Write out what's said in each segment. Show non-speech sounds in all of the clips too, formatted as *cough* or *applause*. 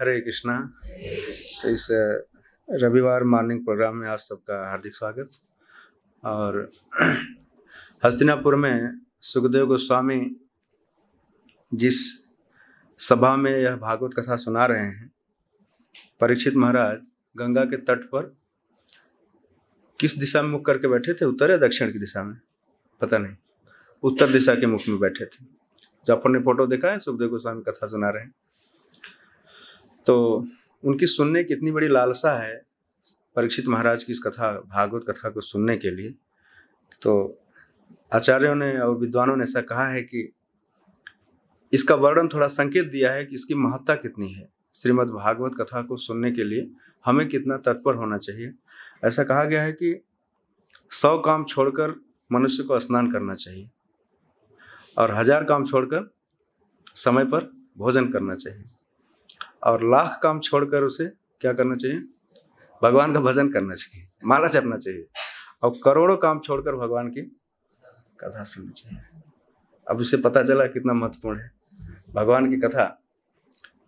हरे कृष्णा तो इस रविवार मॉर्निंग प्रोग्राम में आप सबका हार्दिक स्वागत और *clears throat* हस्तिनापुर में सुखदेव गोस्वामी जिस सभा में यह भागवत कथा सुना रहे हैं परीक्षित महाराज गंगा के तट पर किस दिशा में मुख करके बैठे थे उत्तर या दक्षिण की दिशा में पता नहीं उत्तर दिशा के मुख में बैठे थे जब अपन ने फोटो देखा है सुखदेव गोस्वामी कथा सुना रहे हैं तो उनकी सुनने की इतनी बड़ी लालसा है परीक्षित महाराज की इस कथा भागवत कथा को सुनने के लिए तो आचार्यों ने और विद्वानों ने ऐसा कहा है कि इसका वर्णन थोड़ा संकेत दिया है कि इसकी महत्ता कितनी है श्रीमद् भागवत कथा को सुनने के लिए हमें कितना तत्पर होना चाहिए ऐसा कहा गया है कि सौ काम छोड़कर मनुष्य को स्नान करना चाहिए और हजार काम छोड़कर समय पर भोजन करना चाहिए और लाख काम छोड़कर उसे क्या करना चाहिए भगवान का भजन करना चाहिए माला चपना चाहिए और करोड़ों काम छोड़कर भगवान की कथा सुननी चाहिए अब उसे पता चला कितना महत्वपूर्ण है भगवान की कथा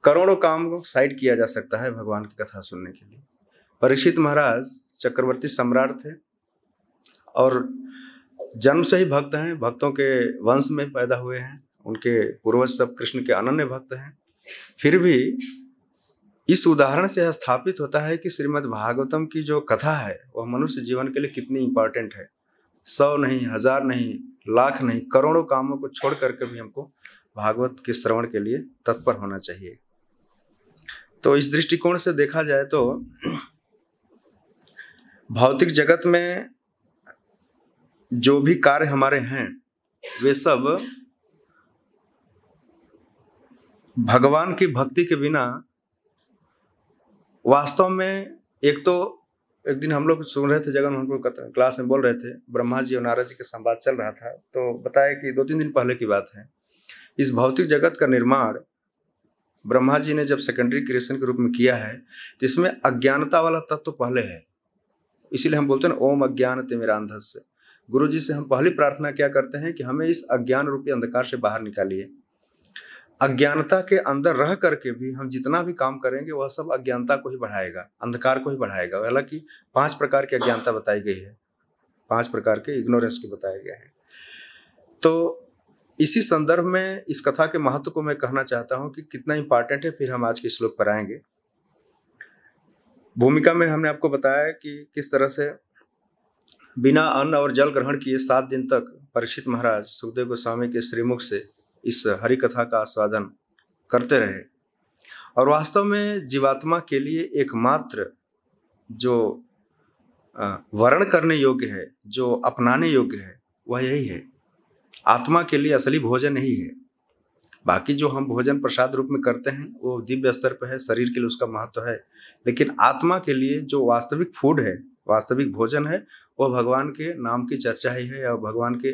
करोड़ों काम को साइड किया जा सकता है भगवान की कथा सुनने के लिए परीक्षित महाराज चक्रवर्ती सम्राट थे और जन्म से ही भक्त हैं भक्तों के वंश में पैदा हुए हैं उनके पूर्वज सब कृष्ण के अनन्य भक्त हैं फिर भी इस उदाहरण से स्थापित होता है कि श्रीमद् भागवतम की जो कथा है वह मनुष्य जीवन के लिए कितनी इम्पोर्टेंट है सौ नहीं हजार नहीं लाख नहीं करोड़ों कामों को छोड़ करके भी हमको भागवत के श्रवण के लिए तत्पर होना चाहिए तो इस दृष्टिकोण से देखा जाए तो भौतिक जगत में जो भी कार्य हमारे हैं वे सब भगवान की भक्ति के बिना वास्तव में एक तो एक दिन हम लोग सुन रहे थे जगन मोहन को क्लास में बोल रहे थे ब्रह्मा जी और नाराज जी का संवाद चल रहा था तो बताया कि दो तीन दिन पहले की बात है इस भौतिक जगत का निर्माण ब्रह्मा जी ने जब सेकेंडरी क्रिएशन के रूप में किया है तो इसमें अज्ञानता वाला तत्व तो पहले है इसीलिए हम बोलते हैं ओम अज्ञान तिमिरांधस से गुरु जी से हम पहली प्रार्थना क्या करते हैं कि हमें इस अज्ञान रूपी अंधकार से बाहर निकालिए अज्ञानता के अंदर रह करके भी हम जितना भी काम करेंगे वह सब अज्ञानता को ही बढ़ाएगा अंधकार को ही बढ़ाएगा हालांकि पांच प्रकार की अज्ञानता बताई गई है पांच प्रकार के इग्नोरेंस के बताए गए हैं तो इसी संदर्भ में इस कथा के महत्व को मैं कहना चाहता हूँ कि कितना इम्पॉर्टेंट है फिर हम आज के श्लोक पर आएंगे भूमिका में हमने आपको बताया कि किस तरह से बिना अन्न और जल ग्रहण किए सात दिन तक परीक्षित महाराज सुखदेव गोस्वामी के श्रीमुख से इस हरि कथा का आस्वादन करते रहे और वास्तव में जीवात्मा के लिए एकमात्र जो वर्ण करने योग्य है जो अपनाने योग्य है वह यही है आत्मा के लिए असली भोजन यही है बाकी जो हम भोजन प्रसाद रूप में करते हैं वो दिव्य स्तर पर है शरीर के लिए उसका महत्व है लेकिन आत्मा के लिए जो वास्तविक फूड है वास्तविक भोजन है वह भगवान के नाम की चर्चा ही है या भगवान के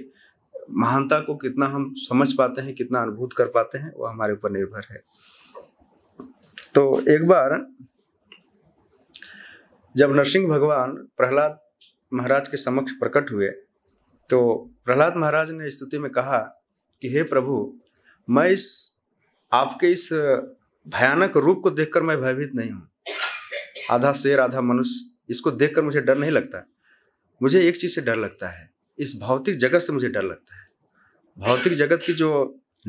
महानता को कितना हम समझ पाते हैं कितना अनुभूत कर पाते हैं वो हमारे ऊपर निर्भर है तो एक बार जब नरसिंह भगवान प्रहलाद महाराज के समक्ष प्रकट हुए तो प्रहलाद महाराज ने स्तुति में कहा कि हे प्रभु मैं इस आपके इस भयानक रूप को देखकर मैं भयभीत नहीं हूँ आधा शेर आधा मनुष्य इसको देखकर मुझे डर नहीं लगता मुझे एक चीज़ से डर लगता है इस भौतिक जगत से मुझे डर लगता है भौतिक जगत की जो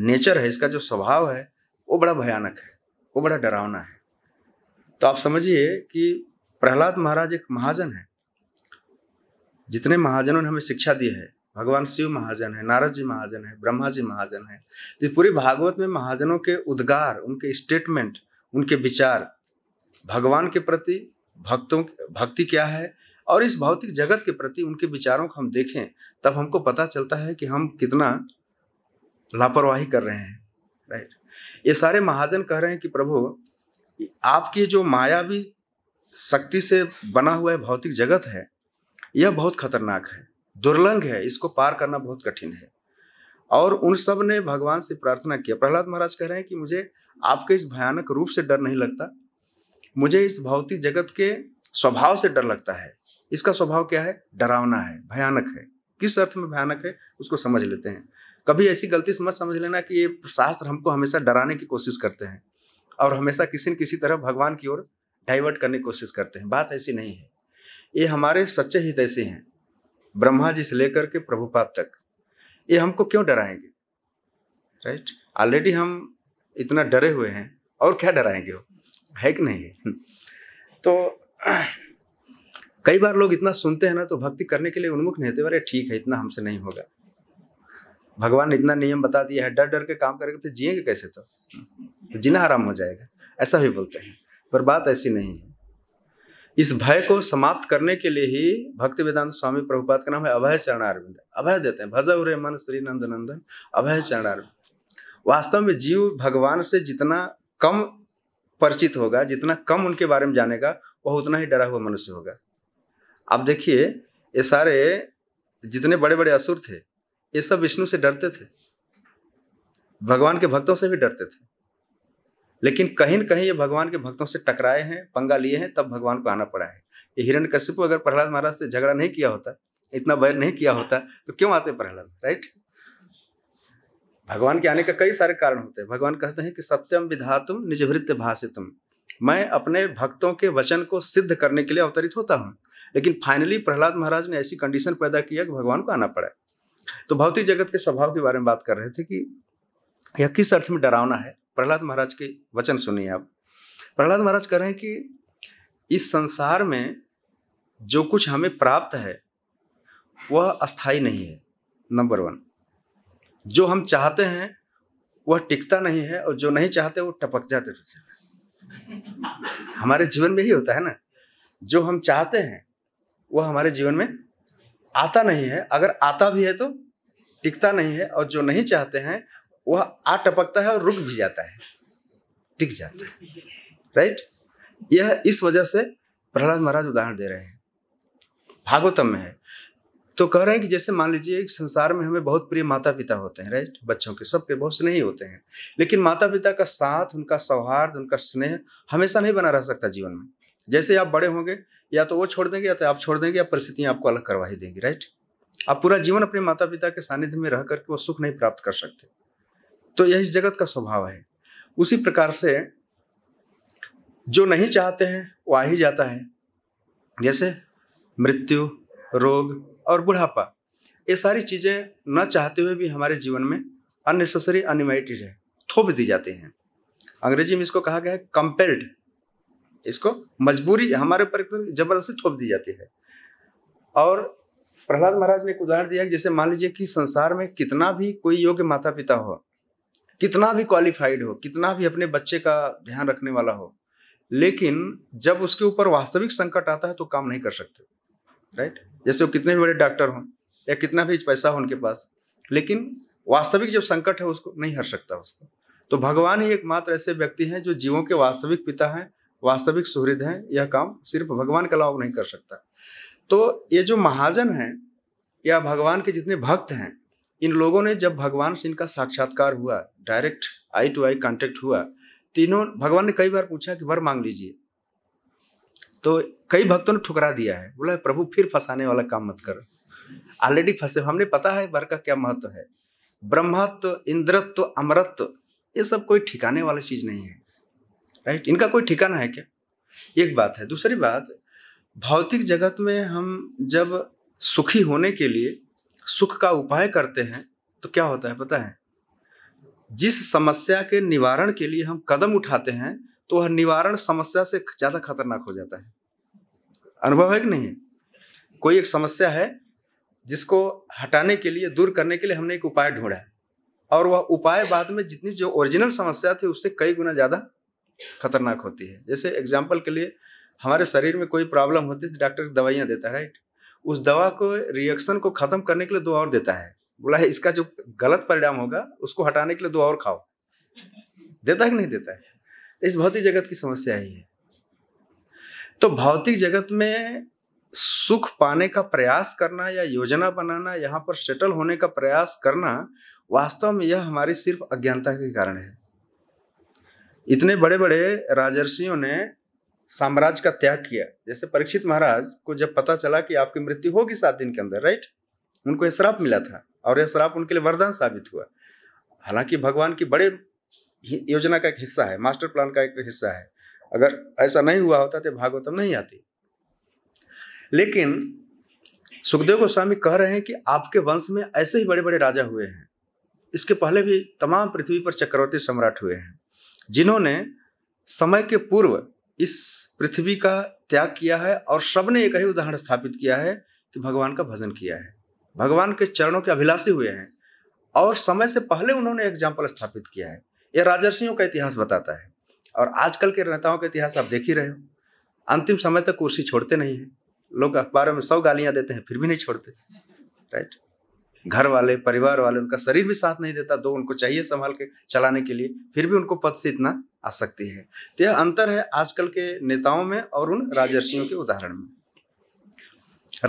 नेचर है इसका जो स्वभाव है वो बड़ा भयानक है वो बड़ा डरावना है तो आप समझिए कि प्रहलाद महाराज एक महाजन है जितने महाजनों ने हमें शिक्षा दी है भगवान शिव महाजन है नारद जी महाजन है ब्रह्मा जी महाजन है तो पूरे भागवत में महाजनों के उद्गार उनके स्टेटमेंट उनके विचार भगवान के प्रति भक्तों भक्ति क्या है और इस भौतिक जगत के प्रति उनके विचारों को हम देखें तब हमको पता चलता है कि हम कितना लापरवाही कर रहे हैं राइट ये सारे महाजन कह रहे हैं कि प्रभु आपकी जो मायावी शक्ति से बना हुआ है भौतिक जगत है यह बहुत खतरनाक है दुर्लंघ है इसको पार करना बहुत कठिन है और उन सब ने भगवान से प्रार्थना किया प्रहलाद महाराज कह रहे हैं कि मुझे आपके इस भयानक रूप से डर नहीं लगता मुझे इस भौतिक जगत के स्वभाव से डर लगता है इसका स्वभाव क्या है डरावना है भयानक है किस अर्थ में भयानक है उसको समझ लेते हैं कभी ऐसी गलती से मत समझ लेना कि ये शास्त्र हमको हमेशा डराने की कोशिश करते हैं और हमेशा किसी न किसी तरह भगवान की ओर डाइवर्ट करने की कोशिश करते हैं बात ऐसी नहीं है ये हमारे सच्चे हित ऐसे हैं ब्रह्मा जी से लेकर के प्रभुपाद तक ये हमको क्यों डराएंगे राइट ऑलरेडी हम इतना डरे हुए हैं और क्या डराएंगे वो है कि नहीं है *laughs* तो कई बार लोग इतना सुनते हैं ना तो भक्ति करने के लिए उन्मुख नहीं होते अरे ठीक है इतना हमसे नहीं होगा भगवान ने इतना नियम बता दिया है डर डर के काम करेंगे तो जिएंगे कैसे तो, तो जीना आराम हो जाएगा ऐसा भी बोलते हैं पर बात ऐसी नहीं है इस भय को समाप्त करने के लिए ही भक्ति वेदांत स्वामी प्रभुपाद का नाम है अभय चरण अरविंद अभय देते हैं भजव रे मन श्री नंद नंदन अभय चरण अरविंद वास्तव में जीव भगवान से जितना कम परिचित होगा जितना कम उनके बारे में जानेगा वह उतना ही डरा हुआ मनुष्य होगा आप देखिए ये सारे जितने बड़े बड़े असुर थे ये सब विष्णु से डरते थे भगवान के भक्तों से भी डरते थे लेकिन कहीं न कहीं ये भगवान के भक्तों से टकराए हैं पंगा लिए हैं तब भगवान को आना पड़ा है ये हिरण कश्यप अगर प्रहलाद महाराज से झगड़ा नहीं किया होता इतना बैर नहीं किया होता तो क्यों आते प्रहलाद राइट भगवान के आने का कई सारे कारण होते हैं भगवान कहते हैं कि सत्यम विधातुम निजभृत भाषितुम मैं अपने भक्तों के वचन को सिद्ध करने के लिए अवतरित होता हूँ लेकिन फाइनली प्रहलाद महाराज ने ऐसी कंडीशन पैदा किया कि भगवान को आना पड़े तो भौतिक जगत के स्वभाव के बारे में बात कर रहे थे कि यह किस अर्थ में डरावना है प्रहलाद महाराज के वचन सुनिए आप प्रहलाद महाराज कह रहे हैं कि इस संसार में जो कुछ हमें प्राप्त है वह अस्थाई नहीं है नंबर वन जो हम चाहते हैं वह टिकता नहीं है और जो नहीं चाहते वो टपक जाते हमारे जीवन में ही होता है ना जो हम चाहते हैं वह हमारे जीवन में आता नहीं है अगर आता भी है तो टिकता नहीं है और जो नहीं चाहते हैं वह आ टपकता है और रुक भी जाता है टिक जाता है राइट यह इस वजह से प्रहलाद महाराज उदाहरण दे रहे हैं भागवतम में है तो कह रहे हैं कि जैसे मान लीजिए संसार में हमें बहुत प्रिय माता पिता होते हैं राइट बच्चों के सबके बहुत स्नेही होते हैं लेकिन माता पिता का साथ उनका सौहार्द उनका स्नेह हमेशा नहीं बना रह सकता जीवन में जैसे आप बड़े होंगे या तो वो छोड़ देंगे या तो आप छोड़ देंगे या परिस्थितियाँ आपको अलग करवा ही देंगी राइट आप पूरा जीवन अपने माता पिता के सानिध्य में रह करके वो सुख नहीं प्राप्त कर सकते तो यह इस जगत का स्वभाव है उसी प्रकार से जो नहीं चाहते हैं वो आ ही जाता है जैसे मृत्यु रोग और बुढ़ापा ये सारी चीज़ें न चाहते हुए भी हमारे जीवन में अननेसेसरी अनिमाइटेड है थोप दी जाती हैं अंग्रेजी में इसको कहा गया है कंपेल्ड इसको मजबूरी हमारे ऊपर तो जबरदस्ती थोप दी जाती है और प्रहलाद महाराज ने एक उदाहरण दिया जैसे मान लीजिए कि संसार में कितना भी कोई योग्य माता पिता हो कितना भी क्वालिफाइड हो कितना भी अपने बच्चे का ध्यान रखने वाला हो लेकिन जब उसके ऊपर वास्तविक संकट आता है तो काम नहीं कर सकते राइट जैसे वो कितने भी बड़े डॉक्टर हों या कितना भी पैसा हो उनके पास लेकिन वास्तविक जब संकट है उसको नहीं हर सकता उसको तो भगवान ही एकमात्र ऐसे व्यक्ति हैं जो जीवों के वास्तविक पिता हैं वास्तविक सुहृद हैं यह काम सिर्फ भगवान के अलावा नहीं कर सकता तो ये जो महाजन हैं या भगवान के जितने भक्त हैं इन लोगों ने जब भगवान से इनका साक्षात्कार हुआ direct I to I contact हुआ तीनों भगवान ने कई बार पूछा कि वर मांग लीजिए तो कई भक्तों ने ठुकरा दिया है बोला प्रभु फिर फंसाने वाला काम मत करो ऑलरेडी फंसे हमने पता है वर का क्या महत्व है ब्रह्मत्व इंद्रत्व अमरत्व ये सब कोई ठिकाने वाली चीज नहीं है राइट इनका कोई ठिकाना है क्या एक बात है दूसरी बात भौतिक जगत में हम जब सुखी होने के लिए सुख का उपाय करते हैं तो क्या होता है पता है जिस समस्या के निवारण के लिए हम कदम उठाते हैं तो वह निवारण समस्या से ज़्यादा खतरनाक हो जाता है अनुभव है कि नहीं है कोई एक समस्या है जिसको हटाने के लिए दूर करने के लिए हमने एक उपाय ढूंढा और वह उपाय बाद में जितनी जो ओरिजिनल समस्या थी उससे कई गुना ज़्यादा खतरनाक होती है जैसे एग्जाम्पल के लिए हमारे शरीर में कोई प्रॉब्लम होती है तो डॉक्टर दवाइयाँ देता है राइट उस दवा को रिएक्शन को ख़त्म करने के लिए दो और देता है बोला है इसका जो गलत परिणाम होगा उसको हटाने के लिए दो और खाओ देता है कि नहीं देता है तो इस भौतिक जगत की समस्या ही है तो भौतिक जगत में सुख पाने का प्रयास करना या योजना बनाना यहाँ पर सेटल होने का प्रयास करना वास्तव में यह हमारी सिर्फ अज्ञानता के कारण है इतने बड़े बड़े राजर्षियों ने साम्राज्य का त्याग किया जैसे परीक्षित महाराज को जब पता चला कि आपकी मृत्यु होगी सात दिन के अंदर राइट उनको यह श्राप मिला था और यह श्राप उनके लिए वरदान साबित हुआ हालांकि भगवान की बड़े योजना का एक हिस्सा है मास्टर प्लान का एक हिस्सा है अगर ऐसा नहीं हुआ होता तो भागवतम नहीं आती लेकिन सुखदेव गोस्वामी कह रहे हैं कि आपके वंश में ऐसे ही बड़े बड़े राजा हुए हैं इसके पहले भी तमाम पृथ्वी पर चक्रवर्ती सम्राट हुए हैं जिन्होंने समय के पूर्व इस पृथ्वी का त्याग किया है और सब ने एक ही उदाहरण स्थापित किया है कि भगवान का भजन किया है भगवान के चरणों के अभिलाषी हुए हैं और समय से पहले उन्होंने एग्जाम्पल स्थापित किया है यह राजर्षियों का इतिहास बताता है और आजकल के नेताओं का इतिहास आप देख ही रहे हो अंतिम समय तक कुर्सी छोड़ते नहीं हैं लोग अखबारों में सौ गालियाँ देते हैं फिर भी नहीं छोड़ते राइट घर वाले परिवार वाले उनका शरीर भी साथ नहीं देता दो उनको चाहिए संभाल के चलाने के लिए फिर भी उनको पद से इतना सकती है तो यह अंतर है आजकल के नेताओं में और उन राजर्षियों के उदाहरण में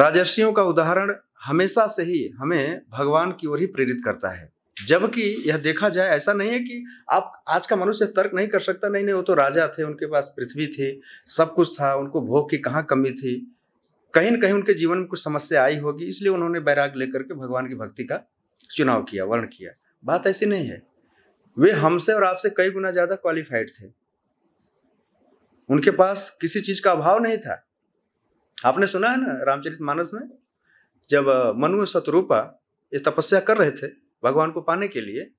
राजर्षियों का उदाहरण हमेशा से ही हमें भगवान की ओर ही प्रेरित करता है जबकि यह देखा जाए ऐसा नहीं है कि आप आज का मनुष्य तर्क नहीं कर सकता नहीं नहीं वो तो राजा थे उनके पास पृथ्वी थी सब कुछ था उनको भोग की कहाँ कमी थी कहीं ना कहीं उनके जीवन में कुछ समस्या आई होगी इसलिए उन्होंने बैराग लेकर के भगवान की भक्ति का चुनाव किया वर्ण किया बात ऐसी नहीं है वे हमसे और आपसे कई गुना ज़्यादा क्वालिफाइड थे उनके पास किसी चीज़ का अभाव नहीं था आपने सुना है ना रामचरित मानस में जब मनु शत्रुपा ये तपस्या कर रहे थे भगवान को पाने के लिए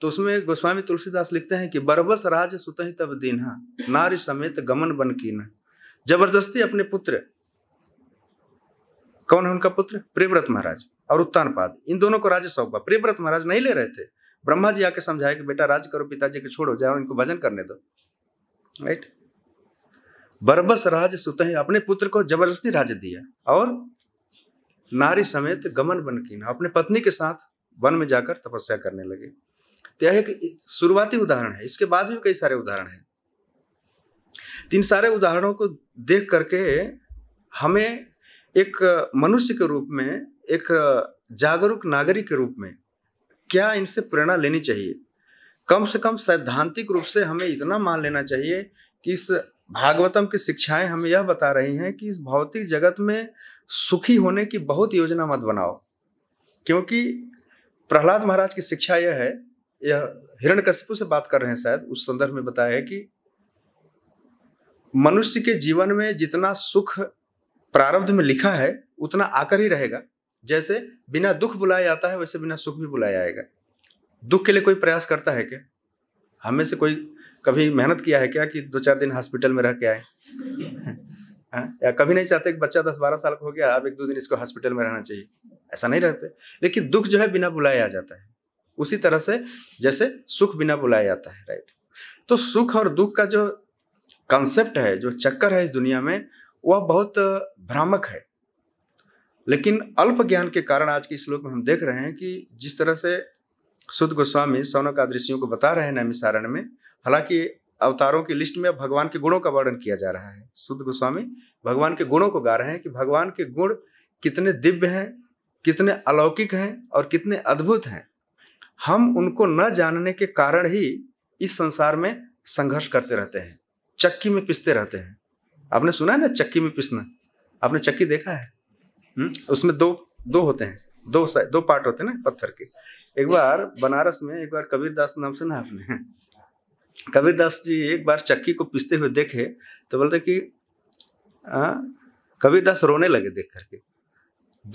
तो उसमें गोस्वामी तुलसीदास लिखते हैं कि बरबस राज सुत तब दीना नारी समेत गमन बन की जबरदस्ती अपने पुत्र कौन है उनका पुत्र प्रियव्रत महाराज और उत्तानपाद इन दोनों को राज्य सौंपा प्रियव्रत महाराज नहीं ले रहे थे ब्रह्मा जी आके समझाया कि बेटा राज करो पिताजी को छोड़ो जाओ इनको भजन करने दो राइट बरबस राज सुत अपने पुत्र को जबरदस्ती राज दिया और नारी समेत गमन बन की अपने पत्नी के साथ वन में जाकर तपस्या करने लगे तो यह एक शुरुआती उदाहरण है इसके बाद भी कई सारे उदाहरण हैं इन सारे उदाहरणों को देख करके हमें एक मनुष्य के रूप में एक जागरूक नागरिक के रूप में क्या इनसे प्रेरणा लेनी चाहिए कम से कम सैद्धांतिक रूप से हमें इतना मान लेना चाहिए कि इस भागवतम की शिक्षाएं हमें यह बता रही हैं कि इस भौतिक जगत में सुखी होने की बहुत योजना मत बनाओ क्योंकि प्रहलाद महाराज की शिक्षा यह है यह हिरण कश्यपु से बात कर रहे हैं शायद उस संदर्भ में बताया है कि मनुष्य के जीवन में जितना सुख प्रारब्ध में लिखा है उतना आकर ही रहेगा जैसे बिना दुख बुलाया जाता है वैसे बिना सुख भी बुलाया जाएगा दुख के लिए कोई प्रयास करता है क्या हमें से कोई कभी मेहनत किया है क्या कि दो चार दिन हॉस्पिटल में रह के आए *laughs* हाँ? या कभी नहीं चाहते कि बच्चा दस बारह साल का हो गया अब एक दो दिन इसको हॉस्पिटल में रहना चाहिए ऐसा नहीं रहते लेकिन दुख जो है बिना बुलाया आ जाता है उसी तरह से जैसे सुख बिना बुलाया जाता है राइट तो सुख और दुख का जो कंसेप्ट है जो चक्कर है इस दुनिया में वह बहुत भ्रामक है लेकिन अल्प ज्ञान के कारण आज के श्लोक में हम देख रहे हैं कि जिस तरह से शुद्ध गोस्वामी सौनक आदृशियों को बता रहे हैं नैमिसारण में हालांकि अवतारों की लिस्ट में भगवान के गुणों का वर्णन किया जा रहा है शुद्ध गोस्वामी भगवान के गुणों को गा रहे हैं कि भगवान के गुण कितने दिव्य हैं कितने अलौकिक हैं और कितने अद्भुत हैं हम उनको न जानने के कारण ही इस संसार में संघर्ष करते रहते हैं चक्की में पिसते रहते हैं आपने सुना है ना चक्की में पिसना आपने चक्की देखा है हुँ? हम्म? उसमें दो दो होते हैं दो दो पार्ट होते हैं ना पत्थर के एक बार बनारस में एक बार कबीरदास नाम सुना आपने *laughs* कबीरदास जी एक बार चक्की को पिसते हुए देखे तो बोलते कि कबीरदास रोने लगे देख करके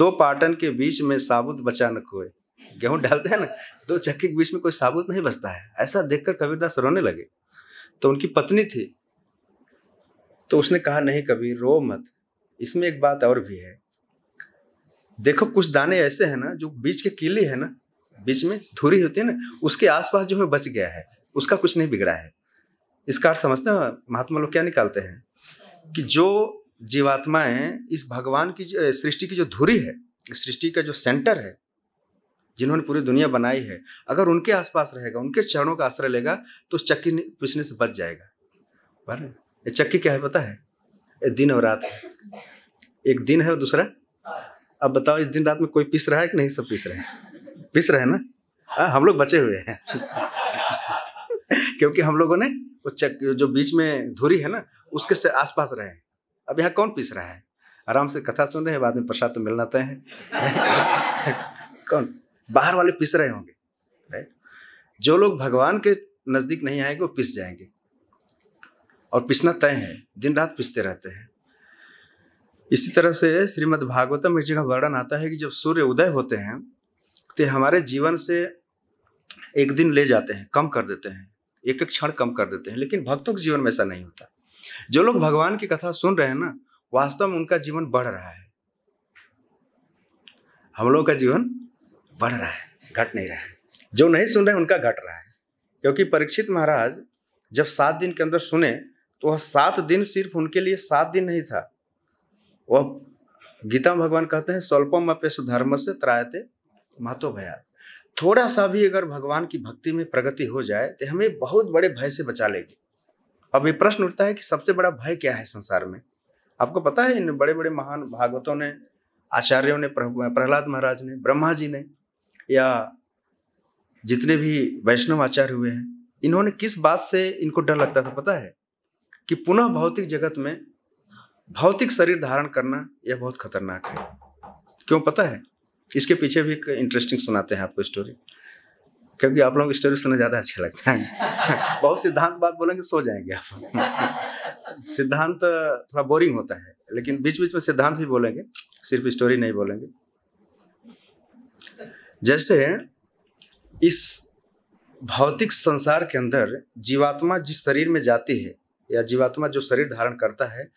दो पाटन के बीच में साबुत बचा न कोई गेहूं डालते हैं ना दो तो चक्की के बीच में कोई साबुत नहीं बचता है ऐसा देखकर कबीरदास रोने लगे तो उनकी पत्नी थी तो उसने कहा नहीं कभी रो मत इसमें एक बात और भी है देखो कुछ दाने ऐसे हैं ना जो बीच के कीले हैं ना बीच में धुरी होती है ना उसके आसपास जो है बच गया है उसका कुछ नहीं बिगड़ा है इसका अर्थ समझते हैं महात्मा लोग क्या निकालते हैं कि जो जीवात्माएं इस भगवान की सृष्टि की जो धुरी है सृष्टि का जो सेंटर है जिन्होंने पूरी दुनिया बनाई है अगर उनके आसपास रहेगा उनके चरणों का आश्रय लेगा तो चक्की पिसने से बच जाएगा बर ये चक्की क्या है पता है ये दिन और रात है एक दिन है और दूसरा अब बताओ इस दिन रात में कोई पीस रहा है कि नहीं सब पीस रहे हैं पीस रहे हैं ना हाँ हम लोग बचे हुए हैं *laughs* क्योंकि हम लोगों ने वो चक जो बीच में धुरी है ना उसके से आसपास रहे हैं अब यहाँ कौन पीस रहा है आराम से कथा सुन रहे हैं बाद में प्रसाद तो मिलना तय है *laughs* कौन बाहर वाले पिस रहे होंगे राइट जो लोग भगवान के नज़दीक नहीं आएंगे वो पिस जाएंगे और पिसना तय है दिन रात पिसते रहते हैं इसी तरह से श्रीमद् भागवतम में जगह वर्णन आता है कि जब सूर्य उदय होते हैं तो हमारे जीवन से एक दिन ले जाते हैं कम कर देते हैं एक एक क्षण कम कर देते हैं लेकिन भक्तों के जीवन में ऐसा नहीं होता जो लोग भगवान की कथा सुन रहे हैं ना वास्तव में उनका जीवन बढ़ रहा है हम लोगों का जीवन बढ़ रहा है घट नहीं रहा है जो नहीं सुन रहे उनका घट रहा है क्योंकि परीक्षित महाराज जब सात दिन के अंदर सुने तो वह सात दिन सिर्फ उनके लिए सात दिन नहीं था वह गीता भगवान कहते हैं स्वल्पम अपेश धर्म से त्रायते महत्व भया थोड़ा सा भी अगर भगवान की भक्ति में प्रगति हो जाए तो हमें बहुत बड़े भय से बचा लेगी अब ये प्रश्न उठता है कि सबसे बड़ा भय क्या है संसार में आपको पता है इन बड़े बड़े महान भागवतों ने आचार्यों ने प्रहलाद महाराज ने ब्रह्मा जी ने या जितने भी वैष्णव आचार्य हुए हैं इन्होंने किस बात से इनको डर लगता था पता है कि पुनः भौतिक जगत में भौतिक शरीर धारण करना यह बहुत खतरनाक है क्यों पता है इसके पीछे भी एक इंटरेस्टिंग सुनाते हैं आपको स्टोरी क्योंकि आप लोग स्टोरी सुनना ज़्यादा अच्छा लगता है *laughs* बहुत सिद्धांत बात बोलेंगे सो जाएंगे आप *laughs* सिद्धांत थोड़ा बोरिंग होता है लेकिन बीच बीच में सिद्धांत भी बोलेंगे सिर्फ स्टोरी नहीं बोलेंगे जैसे इस भौतिक संसार के अंदर जीवात्मा जिस शरीर में जाती है या जीवात्मा जो शरीर धारण करता है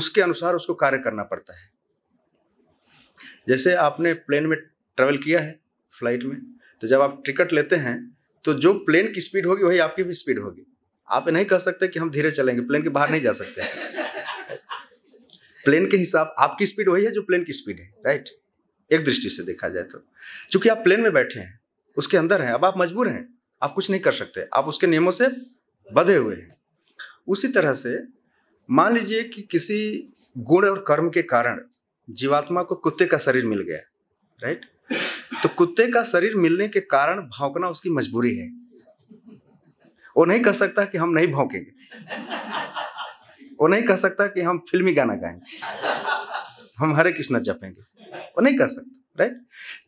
उसके अनुसार उसको कार्य करना पड़ता है जैसे आपने प्लेन में ट्रेवल किया है फ्लाइट में तो जब आप टिकट लेते हैं तो जो प्लेन की स्पीड होगी वही आपकी भी स्पीड होगी आप नहीं कह सकते कि हम धीरे चलेंगे प्लेन के बाहर नहीं जा सकते प्लेन के हिसाब आपकी स्पीड वही है जो प्लेन की स्पीड है राइट एक दृष्टि से देखा जाए तो चूंकि आप प्लेन में बैठे हैं उसके अंदर हैं अब आप मजबूर हैं आप कुछ नहीं कर सकते आप उसके नियमों से बधे हुए हैं उसी तरह से मान लीजिए कि किसी गुण और कर्म के कारण जीवात्मा को कुत्ते का शरीर मिल गया राइट तो कुत्ते का शरीर मिलने के कारण भौंकना उसकी मजबूरी है वो नहीं कह सकता कि हम नहीं भौंकेंगे वो नहीं कह सकता कि हम फिल्मी गाना गाएंगे हम हरे कृष्णा जपेंगे वो नहीं कह सकता राइट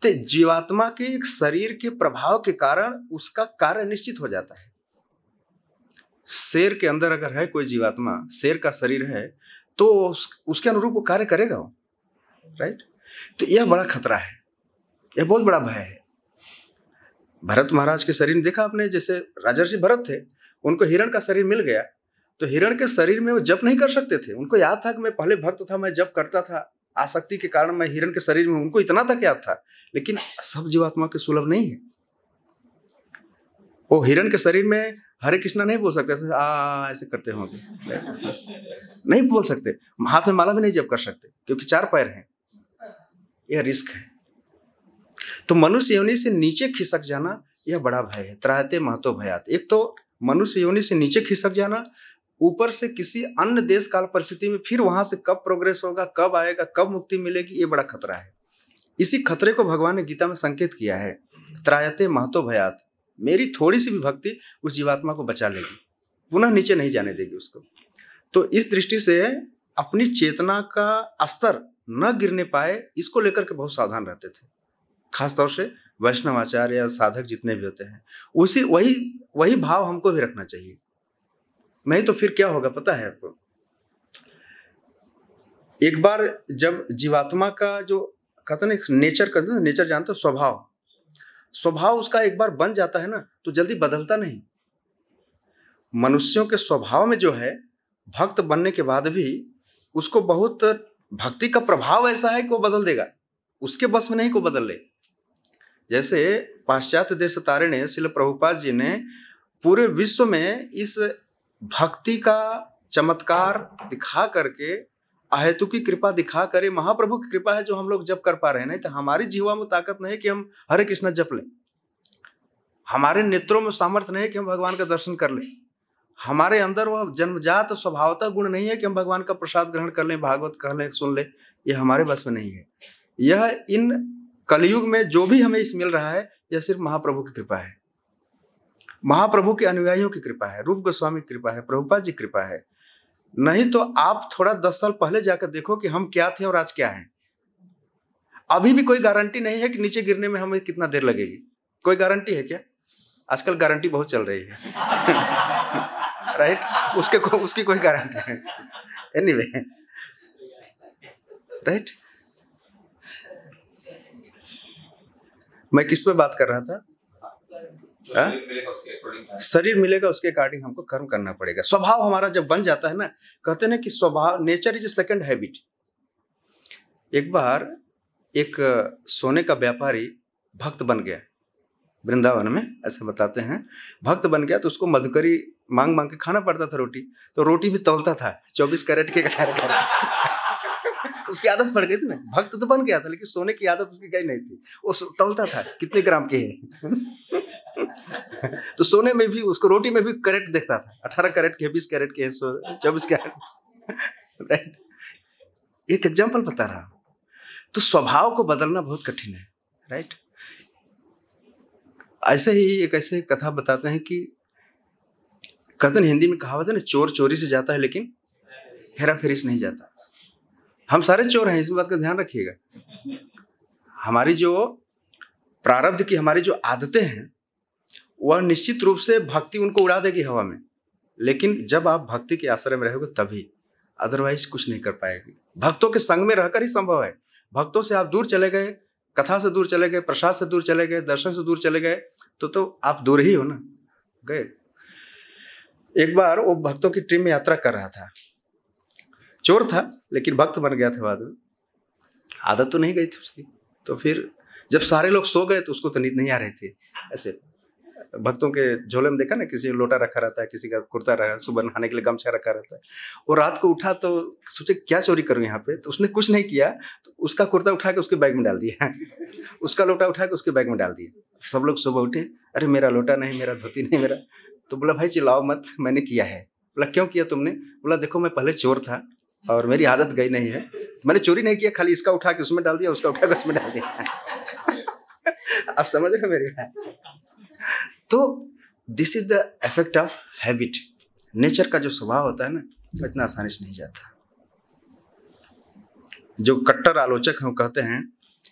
तो जीवात्मा के एक शरीर के प्रभाव के कारण उसका कार्य निश्चित हो जाता है शेर के अंदर अगर है कोई जीवात्मा शेर का शरीर है तो उस, उसके अनुरूप वो कार्य करेगा वो राइट तो यह बड़ा खतरा है यह बहुत बड़ा भय है भरत महाराज के शरीर में देखा आपने जैसे राजर्षि भरत थे उनको हिरण का शरीर मिल गया तो हिरण के शरीर में वो जप नहीं कर सकते थे उनको याद था कि मैं पहले भक्त था मैं जप करता था आसक्ति के कारण मैं हिरण के शरीर में उनको इतना तक याद था लेकिन सब जीवात्मा के सुलभ नहीं है वो हिरण के शरीर में हरे कृष्णा नहीं बोल सकते ऐसे आ ऐसे करते होंगे नहीं बोल सकते हाथ में माला भी नहीं जब कर सकते क्योंकि चार पैर हैं यह रिस्क है तो मनुष्य योनि से नीचे खिसक जाना यह बड़ा भय है त्राहते महतो भयात एक तो मनुष्य योनि से नीचे खिसक जाना ऊपर से किसी अन्य देश काल परिस्थिति में फिर वहां से कब प्रोग्रेस होगा कब आएगा कब मुक्ति मिलेगी ये बड़ा खतरा है इसी खतरे को भगवान ने गीता में संकेत किया है त्रायते महतो भयात मेरी थोड़ी सी भी भक्ति उस जीवात्मा को बचा लेगी पुनः नीचे नहीं जाने देगी उसको तो इस दृष्टि से अपनी चेतना का स्तर न गिरने पाए इसको लेकर के बहुत सावधान रहते थे खासतौर से वैष्णवाचार्य या साधक जितने भी होते हैं उसी वही वही भाव हमको भी रखना चाहिए नहीं तो फिर क्या होगा पता है आपको एक बार जब जीवात्मा का जो कहते ना नेचर कहते नेचर जानते स्वभाव स्वभाव उसका एक बार बन जाता है ना तो जल्दी बदलता नहीं मनुष्यों के स्वभाव में जो है भक्त बनने के बाद भी उसको बहुत भक्ति का प्रभाव ऐसा है कि वो बदल देगा उसके बस में नहीं को बदल ले जैसे पाश्चात्य देश तारे ने शिल प्रभुपाद जी ने पूरे विश्व में इस भक्ति का चमत्कार दिखा करके अहेतु की कृपा दिखा करे महाप्रभु की कृपा है जो हम लोग जप कर पा रहे हैं नहीं तो हमारी जीवा में ताकत नहीं कि हम हरे कृष्ण जप लें हमारे नेत्रों में सामर्थ्य नहीं कि हम भगवान का दर्शन कर लें हमारे अंदर वह जन्मजात स्वभावता गुण नहीं है कि हम भगवान का प्रसाद ग्रहण कर लें भागवत कह लें सुन लें यह हमारे बस में नहीं है यह इन कलयुग में जो भी हमें इस मिल रहा है यह सिर्फ महाप्रभु की कृपा है महाप्रभु के अनुयायियों की कृपा है रूप गोस्वामी की कृपा है प्रभुपा जी कृपा है नहीं तो आप थोड़ा दस साल पहले जाकर देखो कि हम क्या थे और आज क्या हैं अभी भी कोई गारंटी नहीं है कि नीचे गिरने में हमें कितना देर लगेगी कोई गारंटी है क्या आजकल गारंटी बहुत चल रही है राइट *laughs* उसके को, उसकी कोई गारंटी है एनी वे राइट मैं किस पे बात कर रहा था हाँ? शरीर मिलेगा उसके अकॉर्डिंग हमको कर्म करना पड़ेगा स्वभाव हमारा जब बन जाता है ना कहते ना कि स्वभाव nature is a second habit एक बार एक सोने का व्यापारी भक्त बन गया वृंदावन में ऐसा बताते हैं भक्त बन गया तो उसको मधुकरी मांग मांग के खाना पड़ता था रोटी तो रोटी भी तोलता था चौबीस कैरेट के अठारह कैरेट *laughs* उसकी आदत पड़ गई थी ना भक्त तो बन गया था लेकिन सोने की आदत उसकी गई नहीं थी वो तोलता था कितने ग्राम के है *laughs* तो सोने में भी उसको रोटी में भी करेट देखता था अठारह कैरेट के बीस कैरेट के चौबीस कैरेट राइट *laughs* एक एग्जाम्पल बता रहा हूं तो स्वभाव को बदलना बहुत कठिन है राइट ऐसे ही एक ऐसे कथा बताते हैं कि कथन हिंदी में कहावत है ना चोर चोरी से जाता है लेकिन हेरा फेरी से नहीं जाता हम सारे चोर हैं इस बात का ध्यान रखिएगा हमारी जो प्रारब्ध की हमारी जो आदतें हैं वह निश्चित रूप से भक्ति उनको उड़ा देगी हवा में लेकिन जब आप भक्ति के आश्रय में रहोगे तभी अदरवाइज कुछ नहीं कर पाएगी भक्तों के संग में रहकर ही संभव है भक्तों से आप दूर चले गए कथा से दूर चले गए प्रसाद से दूर चले गए दर्शन से दूर चले गए तो तो आप दूर ही हो ना गए एक बार वो भक्तों की ट्रीम में यात्रा कर रहा था चोर था लेकिन भक्त बन गया था बाद में आदत तो नहीं गई थी उसकी तो फिर जब सारे लोग सो गए तो उसको तो नींद नहीं आ रही थी ऐसे भक्तों के झोले में देखा ना किसी लोटा रखा रहता है किसी का कुर्ता रहा सुबह नहाने के लिए गमछा रखा रहता है वो रात को उठा तो सोचे क्या चोरी करूँ यहाँ पे तो उसने कुछ नहीं किया तो उसका कुर्ता उठा के उसके बैग में डाल दिया *laughs* उसका लोटा उठा के उसके बैग में डाल दिया सब लोग सुबह उठे अरे मेरा लोटा नहीं मेरा धोती नहीं मेरा तो बोला भाई चिल्लाओ मत मैंने किया है बोला क्यों किया तुमने बोला देखो मैं पहले चोर था और मेरी आदत गई नहीं है मैंने चोरी नहीं किया खाली इसका उठा के उसमें डाल दिया उसका उठा के उसमें डाल दिया आप *laughs* समझ रहे हो मेरी बात तो this is the effect of habit nature का जो स्वभाव होता है ना इतना आसानी से नहीं जाता जो कट्टर आलोचक हैं वो कहते हैं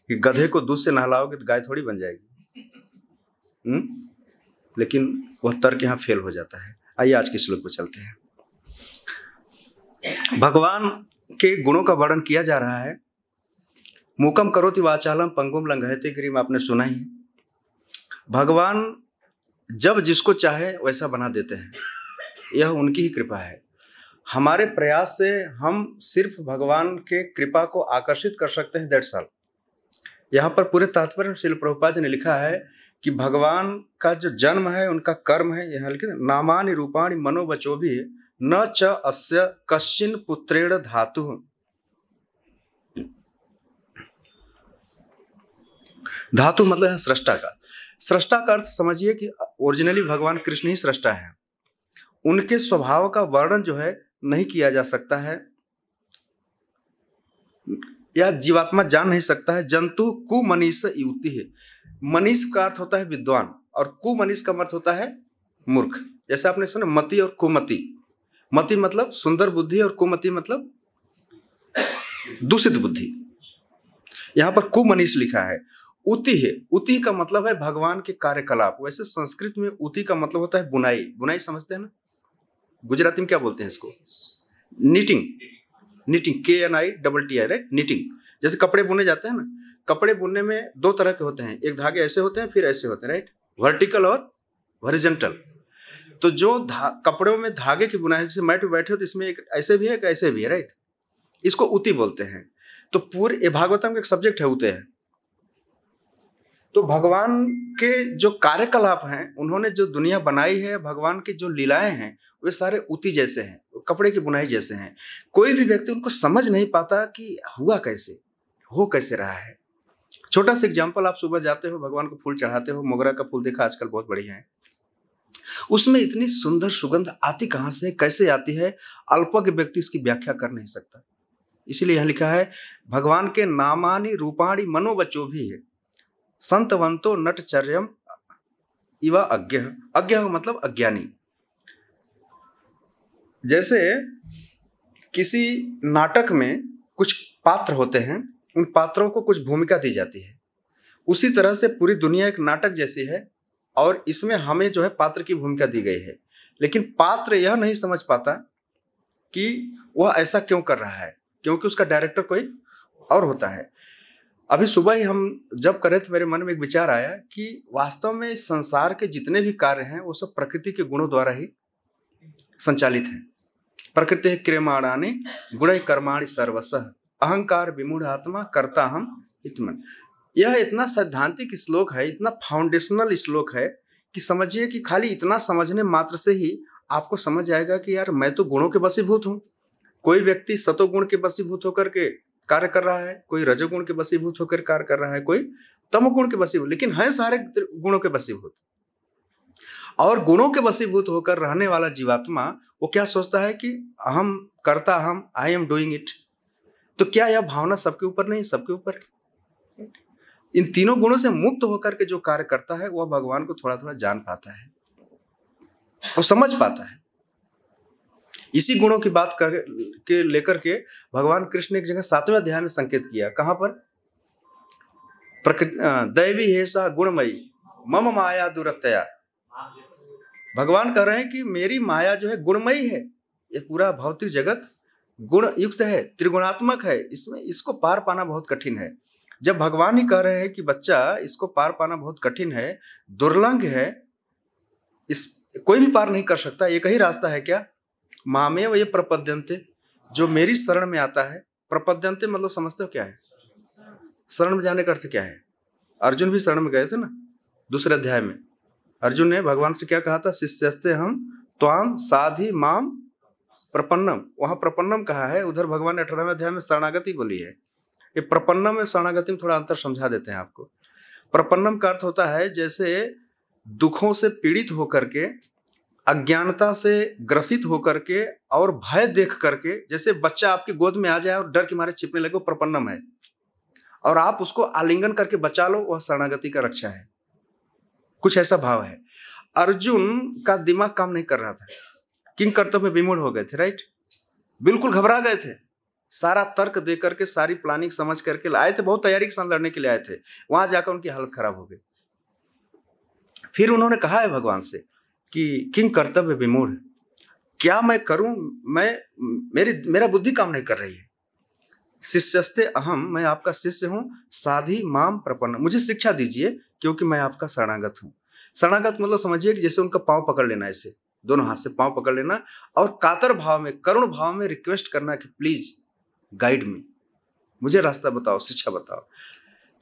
कि गधे को दूध से नहलाओगे तो गाय थोड़ी बन जाएगी हुँ? हम्म? लेकिन वह तर्क यहाँ फेल हो जाता है आइए आज के श्लोक पर चलते हैं भगवान के गुणों का वर्णन किया जा रहा है मुकम करो वाचालम पंगुम लंघयते में आपने सुना ही भगवान जब जिसको चाहे वैसा बना देते हैं यह उनकी ही कृपा है हमारे प्रयास से हम सिर्फ भगवान के कृपा को आकर्षित कर सकते हैं डेढ़ साल यहाँ पर पूरे तात्पर्य शिल प्रभुपा जी ने लिखा है कि भगवान का जो जन्म है उनका कर्म है यहाँ लिखे नामानि रूपाणि मनोवचो भी न च अस्य कश्चिन पुत्रेण धातु धातु मतलब है सृष्टा का सृष्टा का अर्थ समझिए कि ओरिजिनली भगवान कृष्ण ही सृष्टा है उनके स्वभाव का वर्णन जो है नहीं किया जा सकता है या जीवात्मा जान नहीं सकता है जंतु कुमनीष युति है मनीष का अर्थ होता है विद्वान और कुमनीष का अर्थ होता है मूर्ख जैसे आपने सुना मति और कुमति मति मतलब सुंदर बुद्धि और कुमति मतलब दूषित बुद्धि यहां पर कुमनीष लिखा है उति है उति का मतलब है भगवान के कार्यकलाप वैसे संस्कृत में उति का मतलब होता है बुनाई बुनाई समझते हैं ना गुजराती में क्या बोलते हैं इसको knitting knitting K N I double T I right knitting जैसे कपड़े बुने जाते हैं ना कपड़े बुनने में दो तरह के होते हैं एक धागे ऐसे होते हैं फिर ऐसे होते हैं राइट वर्टिकल और वरिजेंटल तो जो कपड़ों में धागे की बुनाई जैसे मैट में बैठे हो तो इसमें एक ऐसे भी है एक ऐसे भी है राइट इसको उति बोलते हैं तो पूरे भागवतम का एक सब्जेक्ट है उते है तो भगवान के जो कार्यकलाप हैं उन्होंने जो दुनिया बनाई है भगवान की जो लीलाएं हैं वे सारे उती जैसे हैं कपड़े की बुनाई जैसे हैं कोई भी व्यक्ति उनको समझ नहीं पाता कि हुआ कैसे हो कैसे रहा है छोटा सा एग्जाम्पल आप सुबह जाते हो भगवान को फूल चढ़ाते हो मोगरा का फूल देखा आजकल बहुत बढ़िया है उसमें इतनी सुंदर सुगंध आती कहाँ से कैसे आती है अल्पज्ञ व्यक्ति इसकी व्याख्या कर नहीं सकता इसीलिए यहाँ लिखा है भगवान के नामानी रूपाणी मनोवचो भी है संतवंतो नटचर्यम इवा अज्ञ अज्ञ मतलब अज्ञानी जैसे किसी नाटक में कुछ पात्र होते हैं उन पात्रों को कुछ भूमिका दी जाती है उसी तरह से पूरी दुनिया एक नाटक जैसी है और इसमें हमें जो है पात्र की भूमिका दी गई है लेकिन पात्र यह नहीं समझ पाता कि वह ऐसा क्यों कर रहा है क्योंकि उसका डायरेक्टर कोई और होता है अभी सुबह ही हम जब करे तो मेरे मन में एक विचार आया कि वास्तव में इस संसार के जितने भी कार्य हैं वो सब प्रकृति के गुणों द्वारा ही संचालित हैं प्रकृति है क्रेमाणानी गुण कर्माणी सर्वस अहंकार विमूढ़ आत्मा करता हम इतमन यह इतना सैद्धांतिक श्लोक है इतना फाउंडेशनल श्लोक है कि समझिए कि खाली इतना समझने मात्र से ही आपको समझ आएगा कि यार मैं तो गुणों के बसीभूत हूँ कोई व्यक्ति सतोगुण के बसीभूत होकर के कार्य कर रहा है कोई रजोगुण के बसीभूत होकर कार्य कर रहा है कोई तमोगुण के बसीभूत लेकिन है सारे गुणों के बसीभूत और गुणों के बसीभूत होकर रहने वाला जीवात्मा वो क्या सोचता है कि हम करता हम आई एम डूइंग इट तो क्या यह भावना सबके ऊपर नहीं सबके ऊपर इन तीनों गुणों से मुक्त होकर के जो कार्य करता है वह भगवान को थोड़ा थोड़ा जान पाता है वो समझ पाता है इसी गुणों की बात कर के लेकर के भगवान कृष्ण एक जगह सातवें अध्याय में संकेत किया कहाँ पर दैवी है सा गुणमयी मम माया दुरतया भगवान कह रहे हैं कि मेरी माया जो है गुणमयी है ये पूरा भौतिक जगत गुण युक्त है त्रिगुणात्मक है इसमें इसको पार पाना बहुत कठिन है जब भगवान ही कह रहे हैं कि बच्चा इसको पार पाना बहुत कठिन है दुर्लंघ है इस कोई भी पार नहीं कर सकता एक ही रास्ता है क्या मामे वे प्रपद्यंते जो मेरी शरण में आता है प्रपद्यंते मतलब समझते हो क्या है शरण में जाने का अर्थ क्या है अर्जुन भी शरण में गए थे ना दूसरे अध्याय में अर्जुन ने भगवान से क्या कहा था शिष्यस्ते हम त्वाम साधि माम प्रपन्नम वहां प्रपन्नम कहा है उधर भगवान ने अठारहवें अध्याय में शरणागति बोली है ये प्रपन्नम में शरणागति में थोड़ा अंतर समझा देते हैं आपको प्रपन्नम का अर्थ होता है जैसे दुखों से पीड़ित होकर के अज्ञानता से ग्रसित होकर के और भय देख करके जैसे बच्चा आपकी गोद में आ जाए और डर के मारे छिपने लगे वो प्रपन्नम है और आप उसको आलिंगन करके बचा लो वह शरणागति का रक्षा है कुछ ऐसा भाव है अर्जुन का दिमाग काम नहीं कर रहा था किंग कर्तव्य विमूल हो गए थे राइट बिल्कुल घबरा गए थे सारा तर्क दे करके सारी प्लानिंग समझ करके आए थे बहुत तैयारी के साथ लड़ने के लिए आए थे वहां जाकर उनकी हालत खराब हो गई फिर उन्होंने कहा है भगवान से कि किंग कर्तव्य विमूढ़ क्या मैं करूं मैं मेरी मेरा बुद्धि काम नहीं कर रही है शिष्यस्ते अहम मैं आपका शिष्य हूं साधी माम प्रपन्न मुझे शिक्षा दीजिए क्योंकि मैं आपका शरणागत हूं शरणागत मतलब समझिए कि जैसे उनका पांव पकड़ लेना ऐसे दोनों हाथ से पांव पकड़ लेना और कातर भाव में करुण भाव में रिक्वेस्ट करना कि प्लीज गाइड मी मुझे रास्ता बताओ शिक्षा बताओ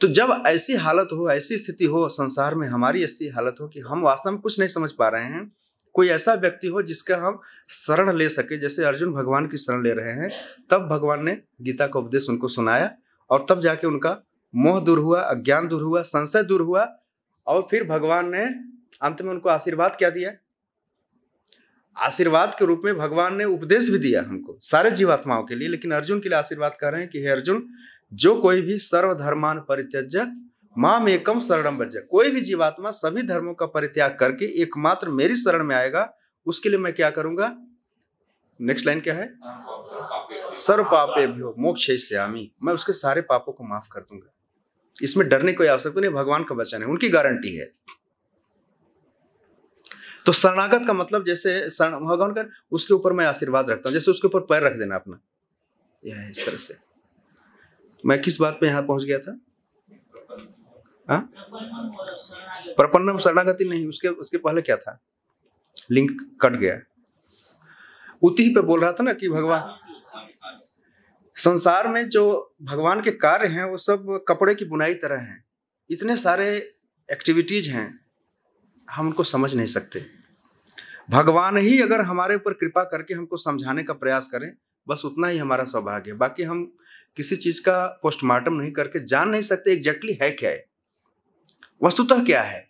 तो जब ऐसी हालत हो ऐसी स्थिति हो संसार में हमारी ऐसी हालत हो कि हम वास्तव में कुछ नहीं समझ पा रहे हैं कोई ऐसा व्यक्ति हो जिसका हम शरण ले सके जैसे अर्जुन भगवान की शरण ले रहे हैं तब भगवान ने गीता का उपदेश उनको सुनाया और तब जाके उनका मोह दूर हुआ अज्ञान दूर हुआ संशय दूर हुआ और फिर भगवान ने अंत में उनको आशीर्वाद क्या दिया आशीर्वाद के रूप में भगवान ने उपदेश भी दिया हमको सारे जीवात्माओं के लिए लेकिन अर्जुन के लिए आशीर्वाद कर रहे हैं कि हे अर्जुन जो कोई भी सर्वधर्मान परित्यजक माम एकम शरणम बज कोई भी जीवात्मा सभी धर्मों का परित्याग करके एकमात्र मेरी शरण में आएगा उसके लिए मैं क्या करूंगा नेक्स्ट लाइन क्या है सर्व पापे भ्यो मोक्ष श्यामी मैं उसके सारे पापों को माफ कर दूंगा इसमें डरने कोई आवश्यकता नहीं भगवान का वचन है उनकी गारंटी है तो शरणागत का मतलब जैसे भगवान कर उसके ऊपर मैं आशीर्वाद रखता हूँ जैसे उसके ऊपर पैर रख देना अपना यह है इस तरह से मैं किस बात पे यहाँ पहुंच गया था हाँ? प्रपन्नम शरणागति नहीं उसके उसके पहले क्या था लिंक कट गया उती पे बोल रहा था ना कि भगवान संसार में जो भगवान के कार्य हैं वो सब कपड़े की बुनाई तरह हैं इतने सारे एक्टिविटीज हैं हम उनको समझ नहीं सकते भगवान ही अगर हमारे ऊपर कृपा करके हमको समझाने का प्रयास करें बस उतना ही हमारा सौभाग्य है बाकी हम किसी चीज का पोस्टमार्टम नहीं करके जान नहीं सकते एग्जैक्टली है क्या है वस्तुतः क्या है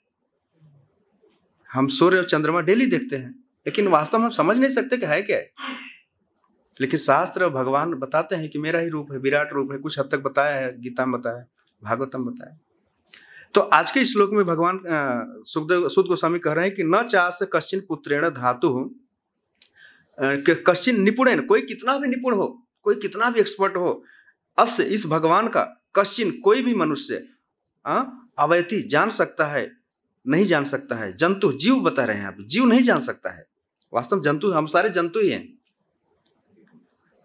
हम सूर्य और चंद्रमा डेली देखते हैं लेकिन वास्तव में हम समझ नहीं सकते कि है क्या है लेकिन शास्त्र भगवान बताते हैं कि मेरा ही रूप है विराट रूप है कुछ हद तक बताया है गीता में बताया भागवतम बताया तो आज के श्लोक में भगवान सुखदेव सुद गोस्वामी कह रहे हैं कि न चाह कश्चिन पुत्रेण धातु कश्चिन निपुण कोई कितना भी निपुण हो कोई कितना भी एक्सपर्ट हो अश्य इस भगवान का कश्चिन कोई भी मनुष्य अवैती जान सकता है नहीं जान सकता है जंतु जीव बता रहे हैं आप जीव नहीं जान सकता है वास्तव में जंतु हम सारे जंतु ही हैं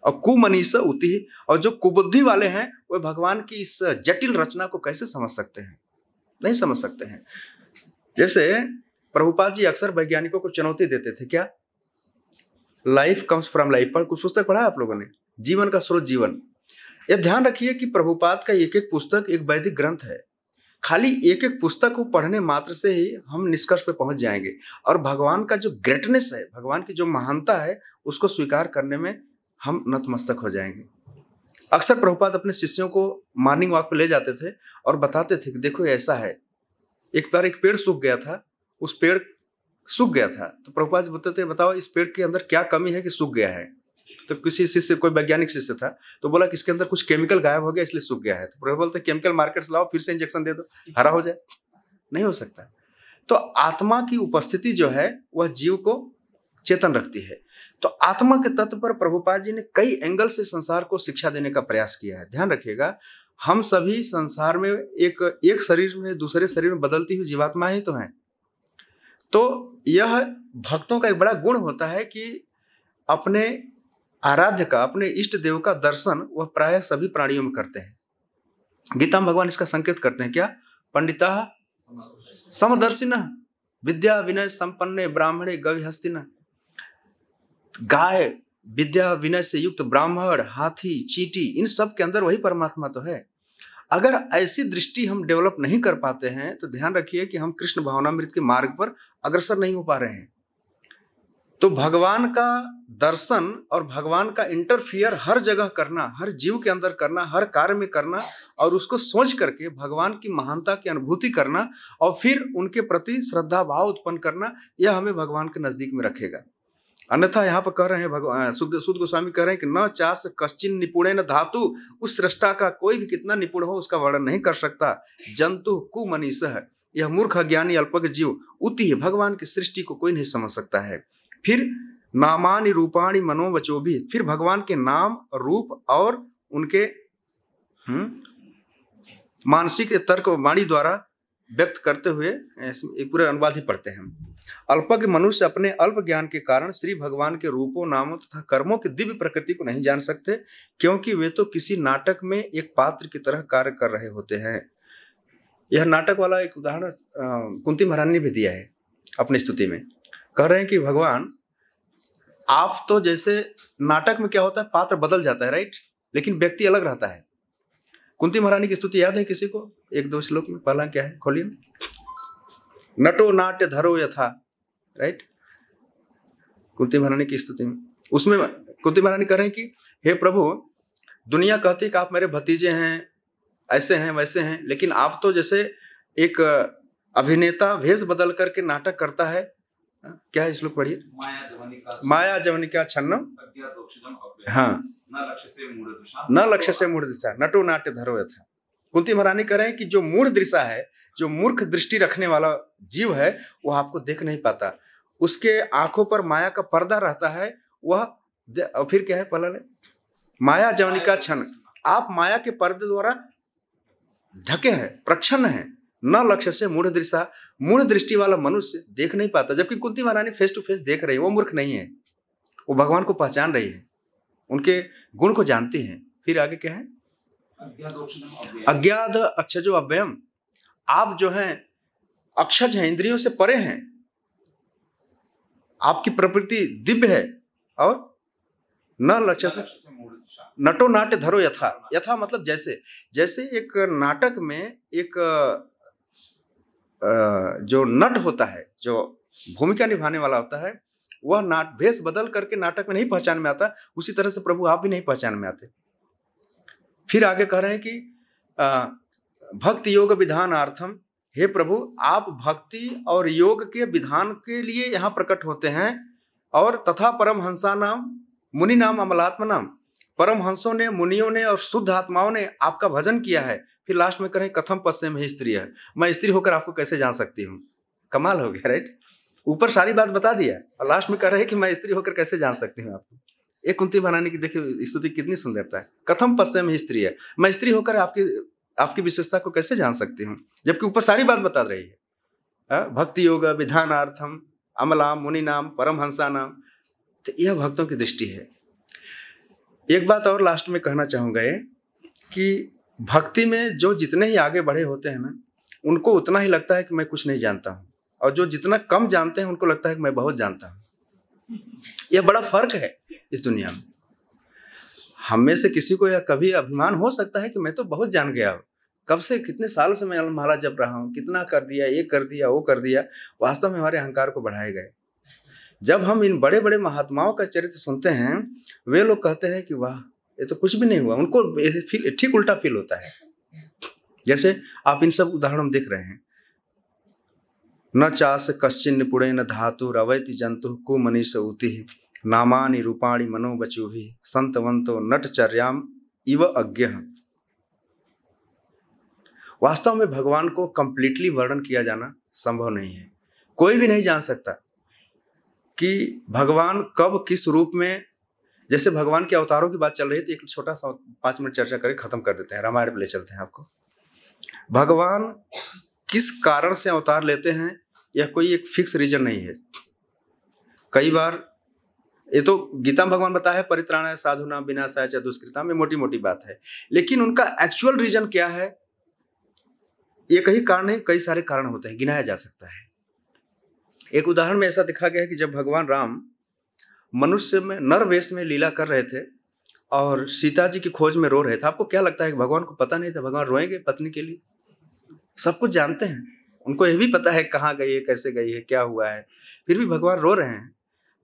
और कुमनीष उति और जो कुबुद्धि वाले हैं वे भगवान की इस जटिल रचना को कैसे समझ सकते हैं नहीं समझ सकते हैं जैसे प्रभुपाल जी अक्सर वैज्ञानिकों को चुनौती देते थे क्या लाइफ कम्स फ्रॉम लाइफ पर कुछ पुस्तक पढ़ा आप लोगों ने जीवन का स्रोत जीवन यह ध्यान रखिए कि प्रभुपाद का एक एक पुस्तक एक वैदिक ग्रंथ है खाली एक एक पुस्तक को पढ़ने मात्र से ही हम निष्कर्ष पर पहुंच जाएंगे और भगवान का जो ग्रेटनेस है भगवान की जो महानता है उसको स्वीकार करने में हम नतमस्तक हो जाएंगे अक्सर प्रभुपाद अपने शिष्यों को मॉर्निंग वॉक पर ले जाते थे और बताते थे कि देखो ऐसा है एक बार एक पेड़ सूख गया था उस पेड़ सूख गया था तो प्रभुपाद बताते थे बताओ इस पेड़ के अंदर क्या कमी है कि सूख गया है तो किसी शिष्य कोई वैज्ञानिक शिष्य था तो बोला कि इसके अंदर कुछ केमिकल गायब हो गया इसलिए सूख गया है तो प्रभु बोलते केमिकल मार्केट्स लाओ फिर से इंजेक्शन दे दो हरा हो जाए नहीं हो सकता तो आत्मा की उपस्थिति जो है वह जीव को चेतन रखती है तो आत्मा के तत्व पर प्रभुपाद जी ने कई एंगल से संसार को शिक्षा देने का प्रयास किया है ध्यान रखिएगा हम सभी संसार में एक एक शरीर में दूसरे शरीर में बदलती हुई जीवात्मा ही तो हैं तो यह भक्तों का एक बड़ा गुण होता है कि अपने आराध्य का अपने इष्ट देव का दर्शन वह प्राय सभी प्राणियों में करते हैं गीता भगवान इसका संकेत करते हैं क्या पंडिता समदर्शिन विद्या विनय संपन्न ब्राह्मणे गविहस्तिन गाय विद्या विनय से युक्त ब्राह्मण हाथी चीटी इन सब के अंदर वही परमात्मा तो है अगर ऐसी दृष्टि हम डेवलप नहीं कर पाते हैं तो ध्यान रखिए कि हम कृष्ण भावनामृत के मार्ग पर अग्रसर नहीं हो पा रहे हैं तो भगवान का दर्शन और भगवान का इंटरफियर हर जगह करना हर जीव के अंदर करना हर कार्य में करना और उसको सोच करके भगवान की महानता की अनुभूति करना और फिर उनके प्रति श्रद्धा भाव उत्पन्न करना यह हमें भगवान के नज़दीक में रखेगा अन्यथा यहाँ पर कह रहे हैं भगवान सुद सुद गोस्वामी कह रहे हैं कि न चास कश्चिन निपुणे न धातु उस सृष्टा का कोई भी कितना निपुण हो उसका वर्णन नहीं कर सकता जंतु कुमनीष है यह मूर्ख अज्ञानी अल्पक जीव उति है भगवान की सृष्टि को कोई नहीं समझ सकता है फिर नामानि रूपाणि मनोवचो भी फिर भगवान के नाम रूप और उनके हम्म, मानसिक तर्क वाणी द्वारा व्यक्त करते हुए एक पूरे अनुवाद ही पढ़ते हैं अल्पज्ञ मनुष्य अपने अल्प ज्ञान के कारण श्री भगवान के रूपों नामों तथा कर्मों की दिव्य प्रकृति को नहीं जान सकते क्योंकि वे तो किसी नाटक में एक पात्र की तरह कार्य कर रहे होते हैं यह नाटक वाला एक उदाहरण कुंती महारानी ने भी दिया है अपनी स्तुति में कह रहे हैं कि भगवान आप तो जैसे नाटक में क्या होता है पात्र बदल जाता है राइट लेकिन व्यक्ति अलग रहता है कुंती महारानी की स्तुति याद है किसी को एक दो श्लोक में पहला क्या है खोलिए नटो नाट्य धरो यथा राइट कुंती महारानी की स्तुति में उसमें कुंती महारानी कह रहे हैं कि हे प्रभु दुनिया कहती है कि आप मेरे भतीजे हैं ऐसे हैं वैसे हैं लेकिन आप तो जैसे एक अभिनेता भेष बदल करके नाटक करता है क्या है श्लोक पढ़िए माया जवनिका छन्न हाँ न लक्ष्य से मूढ़ दिशा नटो नाट्य धरो यथा कुंती महारानी कह रहे हैं कि जो मूढ़ दृशा है जो मूर्ख दृष्टि रखने वाला जीव है वह आपको देख नहीं पाता उसके आंखों पर माया का पर्दा रहता है वह फिर क्या है पहला ने माया जवनिका छन आप माया के पर्दे द्वारा ढके हैं प्रक्षण हैं न लक्ष्य से मूढ़ दृशा मूढ़ दृष्टि वाला मनुष्य देख नहीं पाता जबकि कुंती महारानी फेस टू फेस देख रही है वो मूर्ख नहीं है वो भगवान को पहचान रही है उनके गुण को जानती है फिर आगे क्या है अज्ञात अक्षज अव्ययम आप जो हैं अक्षज हैं इंद्रियों से परे हैं आपकी प्रकृति दिव्य है और न लक्ष्य से नटो नाट्य धरो यथा यथा मतलब जैसे जैसे एक नाटक में एक जो नट होता है जो भूमिका निभाने वाला होता है वह नाट भेष बदल करके नाटक में नहीं पहचान में आता उसी तरह से प्रभु आप भी नहीं पहचान में आते फिर आगे कह रहे हैं कि भक्ति योग विधान आर्थम हे प्रभु आप भक्ति और योग के विधान के लिए यहाँ प्रकट होते हैं और तथा परम हंसा नाम मुनि नाम अमलात्मा नाम परमहंसों ने मुनियों ने और शुद्ध आत्माओं ने आपका भजन किया है फिर लास्ट में करें कथम पश्चिम में स्त्री है मैं स्त्री होकर आपको कैसे जान सकती हूँ कमाल हो गया राइट ऊपर सारी बात बता दिया और लास्ट में कह रहे हैं कि मैं स्त्री होकर कैसे जान सकती हूँ आपको एक कुंती बनाने की देखिए स्तुति कितनी सुंदरता है कथम पश्चिम ही स्त्री है मैं स्त्री होकर आपकी आपकी विशेषता को कैसे जान सकती हूँ जबकि ऊपर सारी बात बता रही है भक्ति योग विधानार्थम अमलाम मुनि नाम परमहंसा नाम तो यह भक्तों की दृष्टि है एक बात और लास्ट में कहना चाहूँगा ये कि भक्ति में जो जितने ही आगे बढ़े होते हैं ना उनको उतना ही लगता है कि मैं कुछ नहीं जानता हूँ और जो जितना कम जानते हैं उनको लगता है कि मैं बहुत जानता हूँ यह बड़ा फर्क है इस दुनिया में हम में से किसी को यह कभी अभिमान हो सकता है कि मैं तो बहुत जान गया हूँ कब से कितने साल से मैं महाराज जब रहा हूँ कितना कर दिया ये कर दिया वो कर दिया वास्तव में हमारे अहंकार को बढ़ाए गए जब हम इन बड़े बड़े महात्माओं का चरित्र सुनते हैं वे लोग कहते हैं कि वाह ये तो कुछ भी नहीं हुआ उनको फील ठीक उल्टा फील होता है जैसे आप इन सब उदाहरण देख रहे हैं न चास कश्चिन निपुणे न धातु रवैति जंतु को मनीष नामानी नामानि रूपाणि भी संतवंतो नटचर्याम इव अज्ञ वास्तव में भगवान को कंप्लीटली वर्णन किया जाना संभव नहीं है कोई भी नहीं जान सकता कि भगवान कब किस रूप में जैसे भगवान के अवतारों की बात चल रही थी तो एक छोटा सा पाँच मिनट चर्चा करके ख़त्म कर देते हैं रामायण पे ले चलते हैं आपको भगवान किस कारण से अवतार लेते हैं यह कोई एक फिक्स रीजन नहीं है कई बार ये तो गीता में भगवान बताया है परित्राण साधुना विनाशाय च दुष्कृता में मोटी मोटी बात है लेकिन उनका एक्चुअल रीजन क्या है ये कहीं कारण है कई सारे कारण होते हैं गिनाया जा सकता है एक उदाहरण में ऐसा दिखा गया है कि जब भगवान राम मनुष्य में नर वेश में लीला कर रहे थे और सीता जी की खोज में रो रहे थे आपको क्या लगता है कि भगवान को पता नहीं था भगवान रोएंगे पत्नी के लिए सब कुछ जानते हैं उनको यह भी पता है कहाँ गई है कैसे गई है क्या हुआ है फिर भी भगवान रो रहे हैं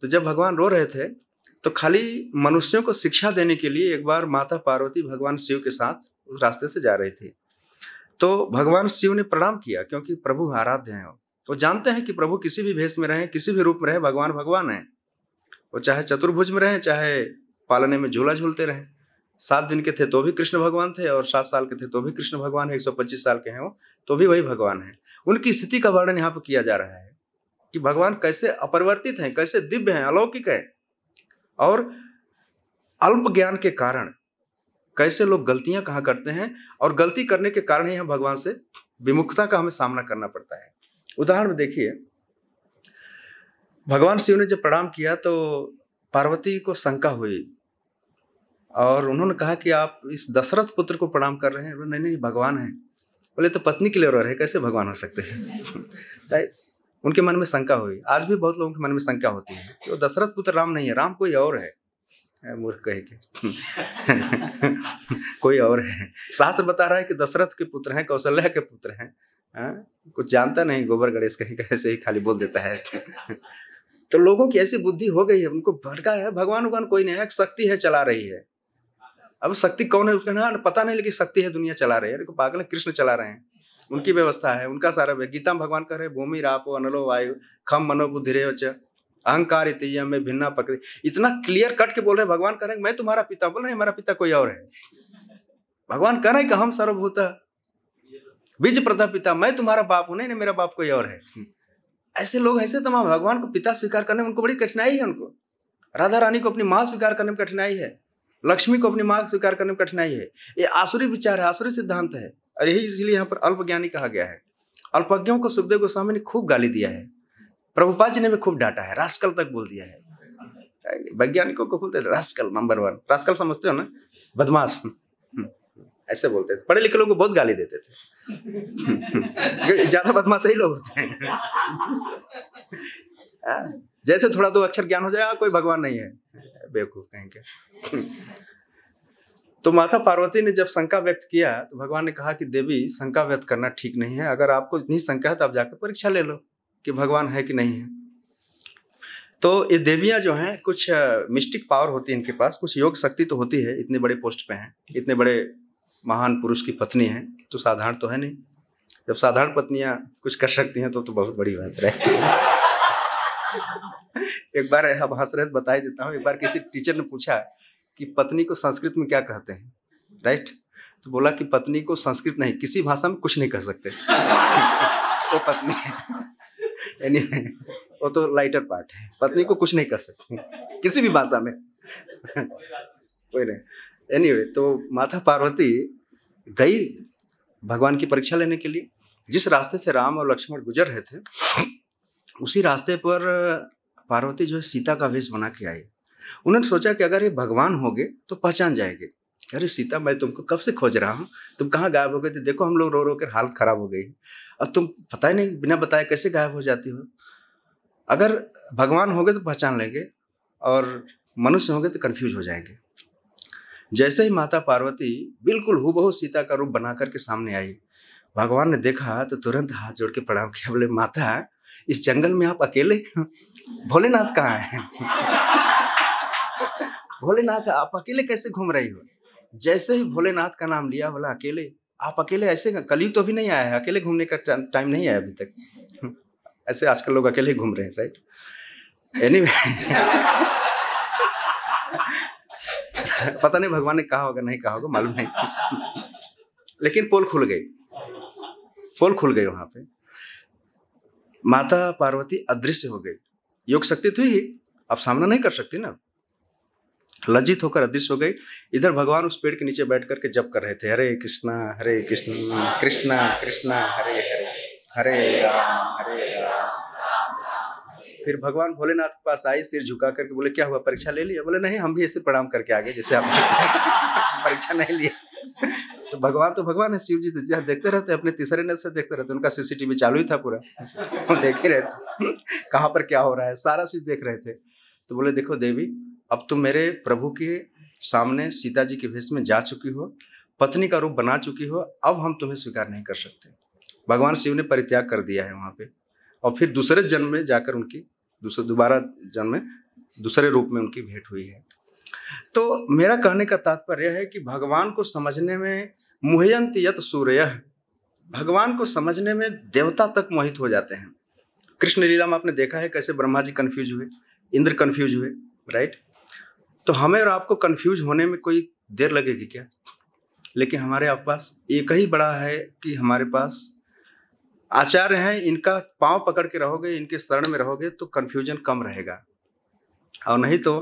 तो जब भगवान रो रहे थे तो खाली मनुष्यों को शिक्षा देने के लिए एक बार माता पार्वती भगवान शिव के साथ उस रास्ते से जा रही थी तो भगवान शिव ने प्रणाम किया क्योंकि प्रभु आराध्य हैं वो जानते हैं कि प्रभु किसी भी भेष में रहें किसी भी रूप में रहें भगवान भगवान हैं वो चाहे चतुर्भुज में रहें चाहे पालने में झूला झूलते रहें सात दिन के थे तो भी कृष्ण भगवान थे और सात साल के थे तो भी कृष्ण भगवान है एक सौ पच्चीस साल के हैं वो तो भी वही भगवान है उनकी स्थिति का वर्णन यहाँ पर किया जा रहा है कि भगवान कैसे अपरिवर्तित हैं कैसे दिव्य हैं अलौकिक हैं और अल्प ज्ञान के कारण कैसे लोग गलतियां कहाँ करते हैं और गलती करने के कारण ही हम भगवान से विमुखता का हमें सामना करना पड़ता है उदाहरण देखिए भगवान शिव ने जब प्रणाम किया तो पार्वती को शंका हुई और उन्होंने कहा कि आप इस दशरथ पुत्र को प्रणाम कर रहे हैं नहीं नहीं भगवान है बोले तो पत्नी के लिए रो रहे कैसे भगवान हो सकते हैं *laughs* उनके मन में शंका हुई आज भी बहुत लोगों के मन में शंका होती है कि वो दशरथ पुत्र राम नहीं है राम कोई और है मूर्ख कहे के *laughs* कोई और है शास्त्र बता रहा है कि दशरथ के पुत्र हैं कौशल्या के पुत्र हैं आ? कुछ जानता नहीं गोबर गणेश कहीं कैसे ही खाली बोल देता है *laughs* तो लोगों की ऐसी बुद्धि हो गई है उनको भटका है भगवान उगवान कोई नहीं है शक्ति है चला रही है अब शक्ति कौन है उसका ना पता नहीं लेकिन शक्ति है दुनिया चला रही है देखो पागल कृष्ण चला रहे हैं उनकी व्यवस्था है उनका सारा गीता में भगवान कह रहे भूमि रापो अनलो वायु खम मनोबुद्धि अहंकार में भिन्ना पकड़े इतना क्लियर कट के बोल रहे भगवान कह रहे मैं तुम्हारा पिता बोल रहे हमारा पिता कोई और है भगवान कह रहे कि हम सर्वभूत विज प्रदा पिता मैं तुम्हारा बाप हूं नहीं, नहीं मेरा बाप कोई और है ऐसे लोग ऐसे तमाम भगवान को पिता स्वीकार करने में उनको बड़ी कठिनाई है उनको राधा रानी को अपनी माँ स्वीकार करने में कठिनाई है लक्ष्मी को अपनी माँ स्वीकार करने में कठिनाई है ये आसुरी विचार है आसुरी सिद्धांत है और यही इसलिए यहाँ पर अल्पज्ञानी कहा गया है अल्पज्ञों को सुखदेव गोस्वामी ने खूब गाली दिया है प्रभुपाद जी ने भी खूब डांटा है राष्ट्रकल तक बोल दिया है वैज्ञानिकों को बोलते राष्ट्रकल नंबर वन राष्ट्रकल समझते हो ना बदमाश ऐसे बोलते थे पढ़े लिखे लोग बहुत गाली देते थे ज्यादा बदमाश ही लोग होते हैं हाँ, जैसे थोड़ा तो अक्षर ज्ञान हो जाए हाँ, कोई भगवान नहीं है बेवकूफ कहीं के तो माता पार्वती ने जब शंका व्यक्त किया तो भगवान ने कहा कि देवी शंका व्यक्त करना ठीक नहीं है अगर आपको इतनी शंका है तो आप जाकर परीक्षा ले लो कि भगवान है कि नहीं है तो ये देवियां जो हैं कुछ मिस्टिक पावर होती है इनके पास कुछ योग शक्ति तो होती है इतने बड़े पोस्ट पे हैं इतने बड़े महान पुरुष की पत्नी है तो साधारण तो है नहीं जब साधारण पत्नियां कुछ कर सकती हैं तो तो बहुत बड़ी बात रहे *laughs* एक बार हम हंस रहे बताई देता हूँ एक बार किसी टीचर ने पूछा कि पत्नी को संस्कृत में क्या कहते हैं राइट तो बोला कि पत्नी को संस्कृत नहीं किसी भाषा में कुछ नहीं कह सकते *laughs* वो पत्नी यानी वो तो लाइटर पार्ट है पत्नी को कुछ नहीं कर सकते किसी भी भाषा में *laughs* कोई नहीं एनी anyway, तो माता पार्वती गई भगवान की परीक्षा लेने के लिए जिस रास्ते से राम और लक्ष्मण गुजर रहे थे उसी रास्ते पर पार्वती जो है सीता का वेश बना के आई उन्होंने सोचा कि अगर ये भगवान होगे तो पहचान जाएंगे अरे सीता मैं तुमको कब से खोज रहा हूँ तुम कहाँ गायब हो गए थे देखो हम लोग रो रो कर हालत ख़राब हो गई अब तुम पता ही नहीं बिना बताए कैसे गायब हो जाती हो अगर भगवान होंगे तो पहचान लेंगे और मनुष्य होंगे तो कन्फ्यूज हो जाएंगे जैसे ही माता पार्वती बिल्कुल बहु सीता का रूप बना करके सामने आई भगवान ने देखा तो तुरंत हाथ जोड़ के प्रणाम किया बोले माता इस जंगल में आप अकेले भोलेनाथ कहाँ हैं *laughs* भोलेनाथ आप अकेले कैसे घूम रही हो जैसे ही भोलेनाथ का नाम लिया बोला अकेले आप अकेले ऐसे कलयुग तो अभी नहीं आया है अकेले घूमने का टाइम नहीं आया अभी तक *laughs* ऐसे आजकल लोग अकेले घूम रहे हैं राइट एनी anyway, *laughs* पता नहीं भगवान ने कहा होगा नहीं कहा होगा मालूम नहीं लेकिन पोल खुल गई पोल खुल गई वहां पे माता पार्वती अदृश्य हो गई योग शक्ति तो ही आप सामना नहीं कर सकती ना लज्जित होकर अदृश्य हो गई इधर भगवान उस पेड़ के नीचे बैठ करके जप कर रहे थे हरे कृष्णा हरे कृष्णा कृष्णा कृष्णा हरे हरे हरे राम हरे राम फिर भगवान भोलेनाथ के पास आई सिर झुका करके बोले क्या हुआ परीक्षा ले लिया बोले नहीं हम भी ऐसे प्रणाम करके आ गए जैसे आप *laughs* परीक्षा नहीं लिया तो भगवान तो भगवान है शिव जी तो देखते रहते अपने तीसरे नजर से देखते रहते उनका सीसीटीवी चालू ही था पूरा *laughs* देख ही रहे थे *laughs* कहाँ पर क्या हो रहा है सारा चीज देख रहे थे तो बोले देखो देवी अब तुम मेरे प्रभु के सामने सीता जी के भेष में जा चुकी हो पत्नी का रूप बना चुकी हो अब हम तुम्हें स्वीकार नहीं कर सकते भगवान शिव ने परित्याग कर दिया है वहाँ पे और फिर दूसरे जन्म में जाकर उनकी दूसरा दोबारा जन्म दूसरे रूप में उनकी भेंट हुई है तो मेरा कहने का तात्पर्य है कि भगवान को समझने में मुहयंत यत सूर्य भगवान को समझने में देवता तक मोहित हो जाते हैं कृष्ण लीला में आपने देखा है कैसे ब्रह्मा जी कन्फ्यूज हुए इंद्र कन्फ्यूज हुए राइट तो हमें और आपको कन्फ्यूज होने में कोई देर लगेगी क्या लेकिन हमारे आप पास एक ही बड़ा है कि हमारे पास आचार्य हैं इनका पांव पकड़ के रहोगे इनके शरण में रहोगे तो कन्फ्यूजन कम रहेगा और नहीं तो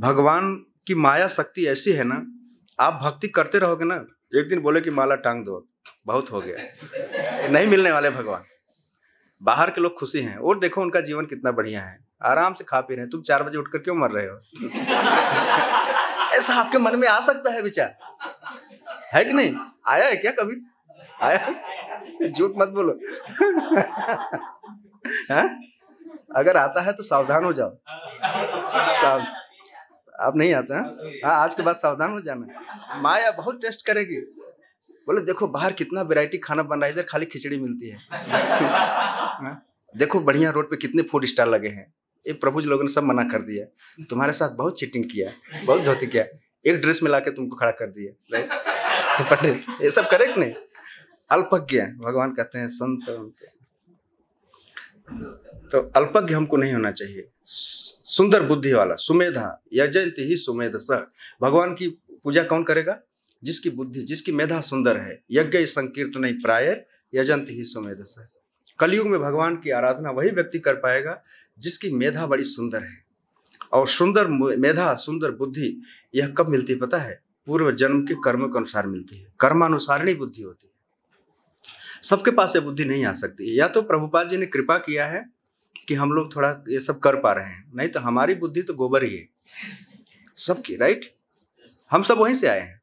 भगवान की माया शक्ति ऐसी है ना आप भक्ति करते रहोगे ना एक दिन बोले कि माला टांग दो बहुत हो गया नहीं मिलने वाले भगवान बाहर के लोग खुशी हैं और देखो उनका जीवन कितना बढ़िया है आराम से खा पी रहे हैं तुम चार बजे उठकर क्यों मर रहे हो ऐसा आपके मन में आ सकता है विचार है कि नहीं आया है क्या कभी आया झूठ मत बोलो है हाँ? अगर आता है तो सावधान हो जाओ साव आप नहीं आते हैं हाँ? हाँ आज के बाद सावधान हो जाना माया बहुत टेस्ट करेगी बोले देखो बाहर कितना वेराइटी खाना बन रहा है इधर खाली खिचड़ी मिलती है हाँ? देखो बढ़िया रोड पे कितने फूड स्टॉल लगे हैं ये प्रभु जी लोगों ने सब मना कर दिया तुम्हारे साथ बहुत चीटिंग किया बहुत धोती किया एक ड्रेस में ला के तुमको खड़ा कर दिया राइट ये सब करेक्ट नहीं अल्पज्ञ भगवान कहते हैं संत तो अल्पज्ञ हमको नहीं होना चाहिए सुंदर बुद्धि वाला सुमेधा यजंत ही सुमेध सर भगवान की पूजा कौन करेगा जिसकी बुद्धि जिसकी मेधा सुंदर है यज्ञ संकीर्तन प्रायर यजंत ही सुमेध सर कलयुग में भगवान की आराधना वही व्यक्ति कर पाएगा जिसकी मेधा बड़ी सुंदर है और सुंदर मेधा सुंदर बुद्धि यह कब मिलती पता है पूर्व जन्म के कर्म के अनुसार मिलती है कर्मानुसारणी बुद्धि होती है सबके पास ये बुद्धि नहीं आ सकती या तो प्रभुपाल जी ने कृपा किया है कि हम लोग थोड़ा ये सब कर पा रहे हैं नहीं तो हमारी बुद्धि तो गोबर ही है सबकी राइट हम सब वहीं से आए हैं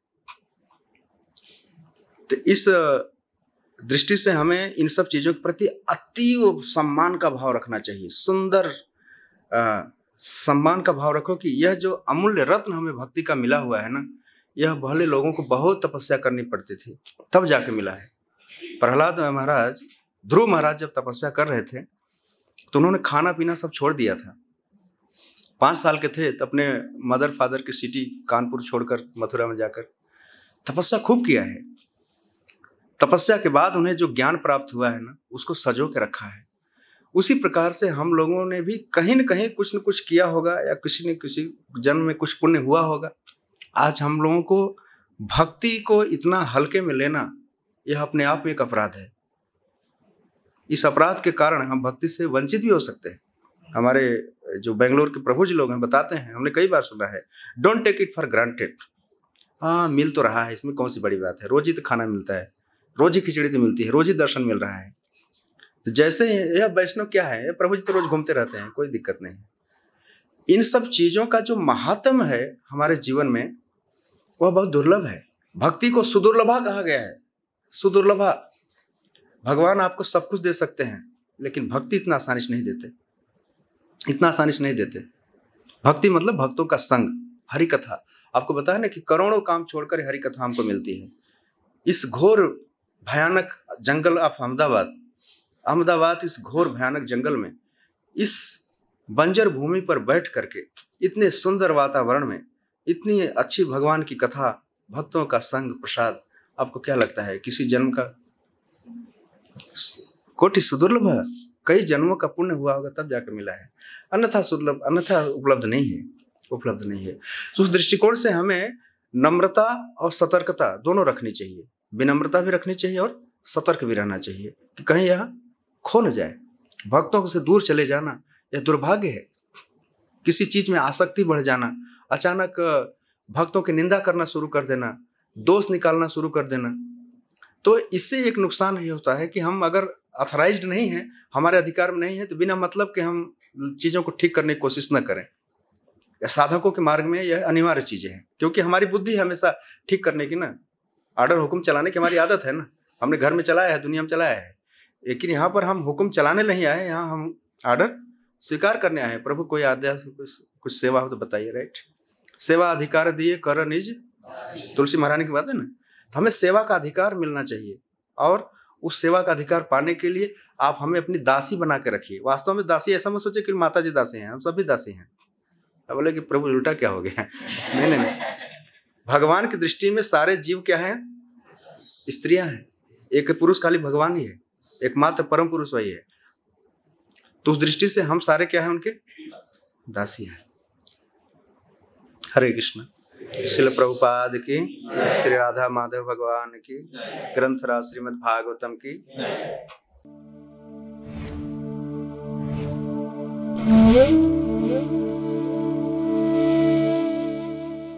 तो इस दृष्टि से हमें इन सब चीज़ों के प्रति अतीव सम्मान का भाव रखना चाहिए सुंदर सम्मान का भाव रखो कि यह जो अमूल्य रत्न हमें भक्ति का मिला हुआ है ना यह भले लोगों को बहुत तपस्या करनी पड़ती थी तब जाके मिला है प्रहलाद महाराज ध्रुव महाराज जब तपस्या कर रहे थे तो उन्होंने खाना पीना सब छोड़ दिया था पाँच साल के थे तो अपने मदर फादर की सिटी कानपुर छोड़कर मथुरा में जाकर तपस्या खूब किया है तपस्या के बाद उन्हें जो ज्ञान प्राप्त हुआ है ना उसको सजो के रखा है उसी प्रकार से हम लोगों ने भी कहीं न कहीं कुछ न कुछ किया होगा या किसी न किसी जन्म में कुछ पुण्य हुआ होगा आज हम लोगों को भक्ति को इतना हल्के में लेना यह अपने आप में एक अपराध है इस अपराध के कारण हम भक्ति से वंचित भी हो सकते हैं हमारे जो बेंगलोर के प्रभु जी लोग हैं बताते हैं हमने कई बार सुना है don't take it for granted हाँ मिल तो रहा है इसमें कौन सी बड़ी बात है रोज ही तो खाना मिलता है रोज ही खिचड़ी तो मिलती है रोज ही दर्शन मिल रहा है तो जैसे यह वैष्णव क्या है प्रभु जी तो रोज घूमते रहते हैं कोई दिक्कत नहीं इन सब चीज़ों का जो महात्म है हमारे जीवन में वह बहुत दुर्लभ है भक्ति को सुदुर्लभा कहा गया है सुदुर्लभा भगवान आपको सब कुछ दे सकते हैं लेकिन भक्ति इतना आसानी से नहीं देते इतना आसानी से नहीं देते भक्ति मतलब भक्तों का संग हरि कथा आपको बताया ना कि करोड़ों काम छोड़कर हरि कथा हमको मिलती है इस घोर भयानक जंगल ऑफ अहमदाबाद अहमदाबाद इस घोर भयानक जंगल में इस बंजर भूमि पर बैठ करके इतने सुंदर वातावरण में इतनी अच्छी भगवान की कथा भक्तों का संग प्रसाद आपको क्या लगता है किसी जन्म का कोटि सुदुर्लभ है कई जन्मों का पुण्य हुआ होगा तब जाकर मिला है अन्यथा सुदुर्लभ अन्यथा उपलब्ध नहीं है उपलब्ध नहीं है तो उस दृष्टिकोण से हमें नम्रता और सतर्कता दोनों रखनी चाहिए विनम्रता भी रखनी चाहिए और सतर्क भी रहना चाहिए कि कहीं यह खो न जाए भक्तों से दूर चले जाना यह दुर्भाग्य है किसी चीज में आसक्ति बढ़ जाना अचानक भक्तों की निंदा करना शुरू कर देना दोष निकालना शुरू कर देना तो इससे एक नुकसान ये होता है कि हम अगर ऑथराइज नहीं है हमारे अधिकार में नहीं है तो बिना मतलब के हम चीज़ों को ठीक करने की कोशिश न करें साधकों के मार्ग में यह अनिवार्य चीज़ें हैं क्योंकि हमारी बुद्धि हमेशा ठीक करने की ना आर्डर हुक्म चलाने की हमारी आदत है ना हमने घर में चलाया है दुनिया में चलाया है लेकिन यहाँ पर हम हुक्म चलाने नहीं आए यहाँ हम आर्डर स्वीकार करने आए हैं प्रभु कोई आदेश कुछ कुछ सेवा हो तो बताइए राइट सेवा अधिकार दिए कर निज तुलसी महारानी की बात है ना तो हमें सेवा का अधिकार मिलना चाहिए और उस सेवा का अधिकार पाने के लिए आप हमें अपनी दासी बना के रखिए वास्तव में दासी ऐसा मत सोचे कि माता जी दासी हैं हम सभी दासी हैं बोले कि प्रभु उल्टा क्या हो गया *laughs* नहीं नहीं नहीं भगवान की दृष्टि में सारे जीव क्या हैं स्त्रियां हैं एक पुरुष खाली भगवान ही है एकमात्र परम पुरुष वही है तो उस दृष्टि से हम सारे क्या हैं उनके दासी हैं हरे कृष्ण शिल प्रभुपाद की श्री राधा माधव भगवान की ग्रंथराज श्रीमद भागवतम की Thank you.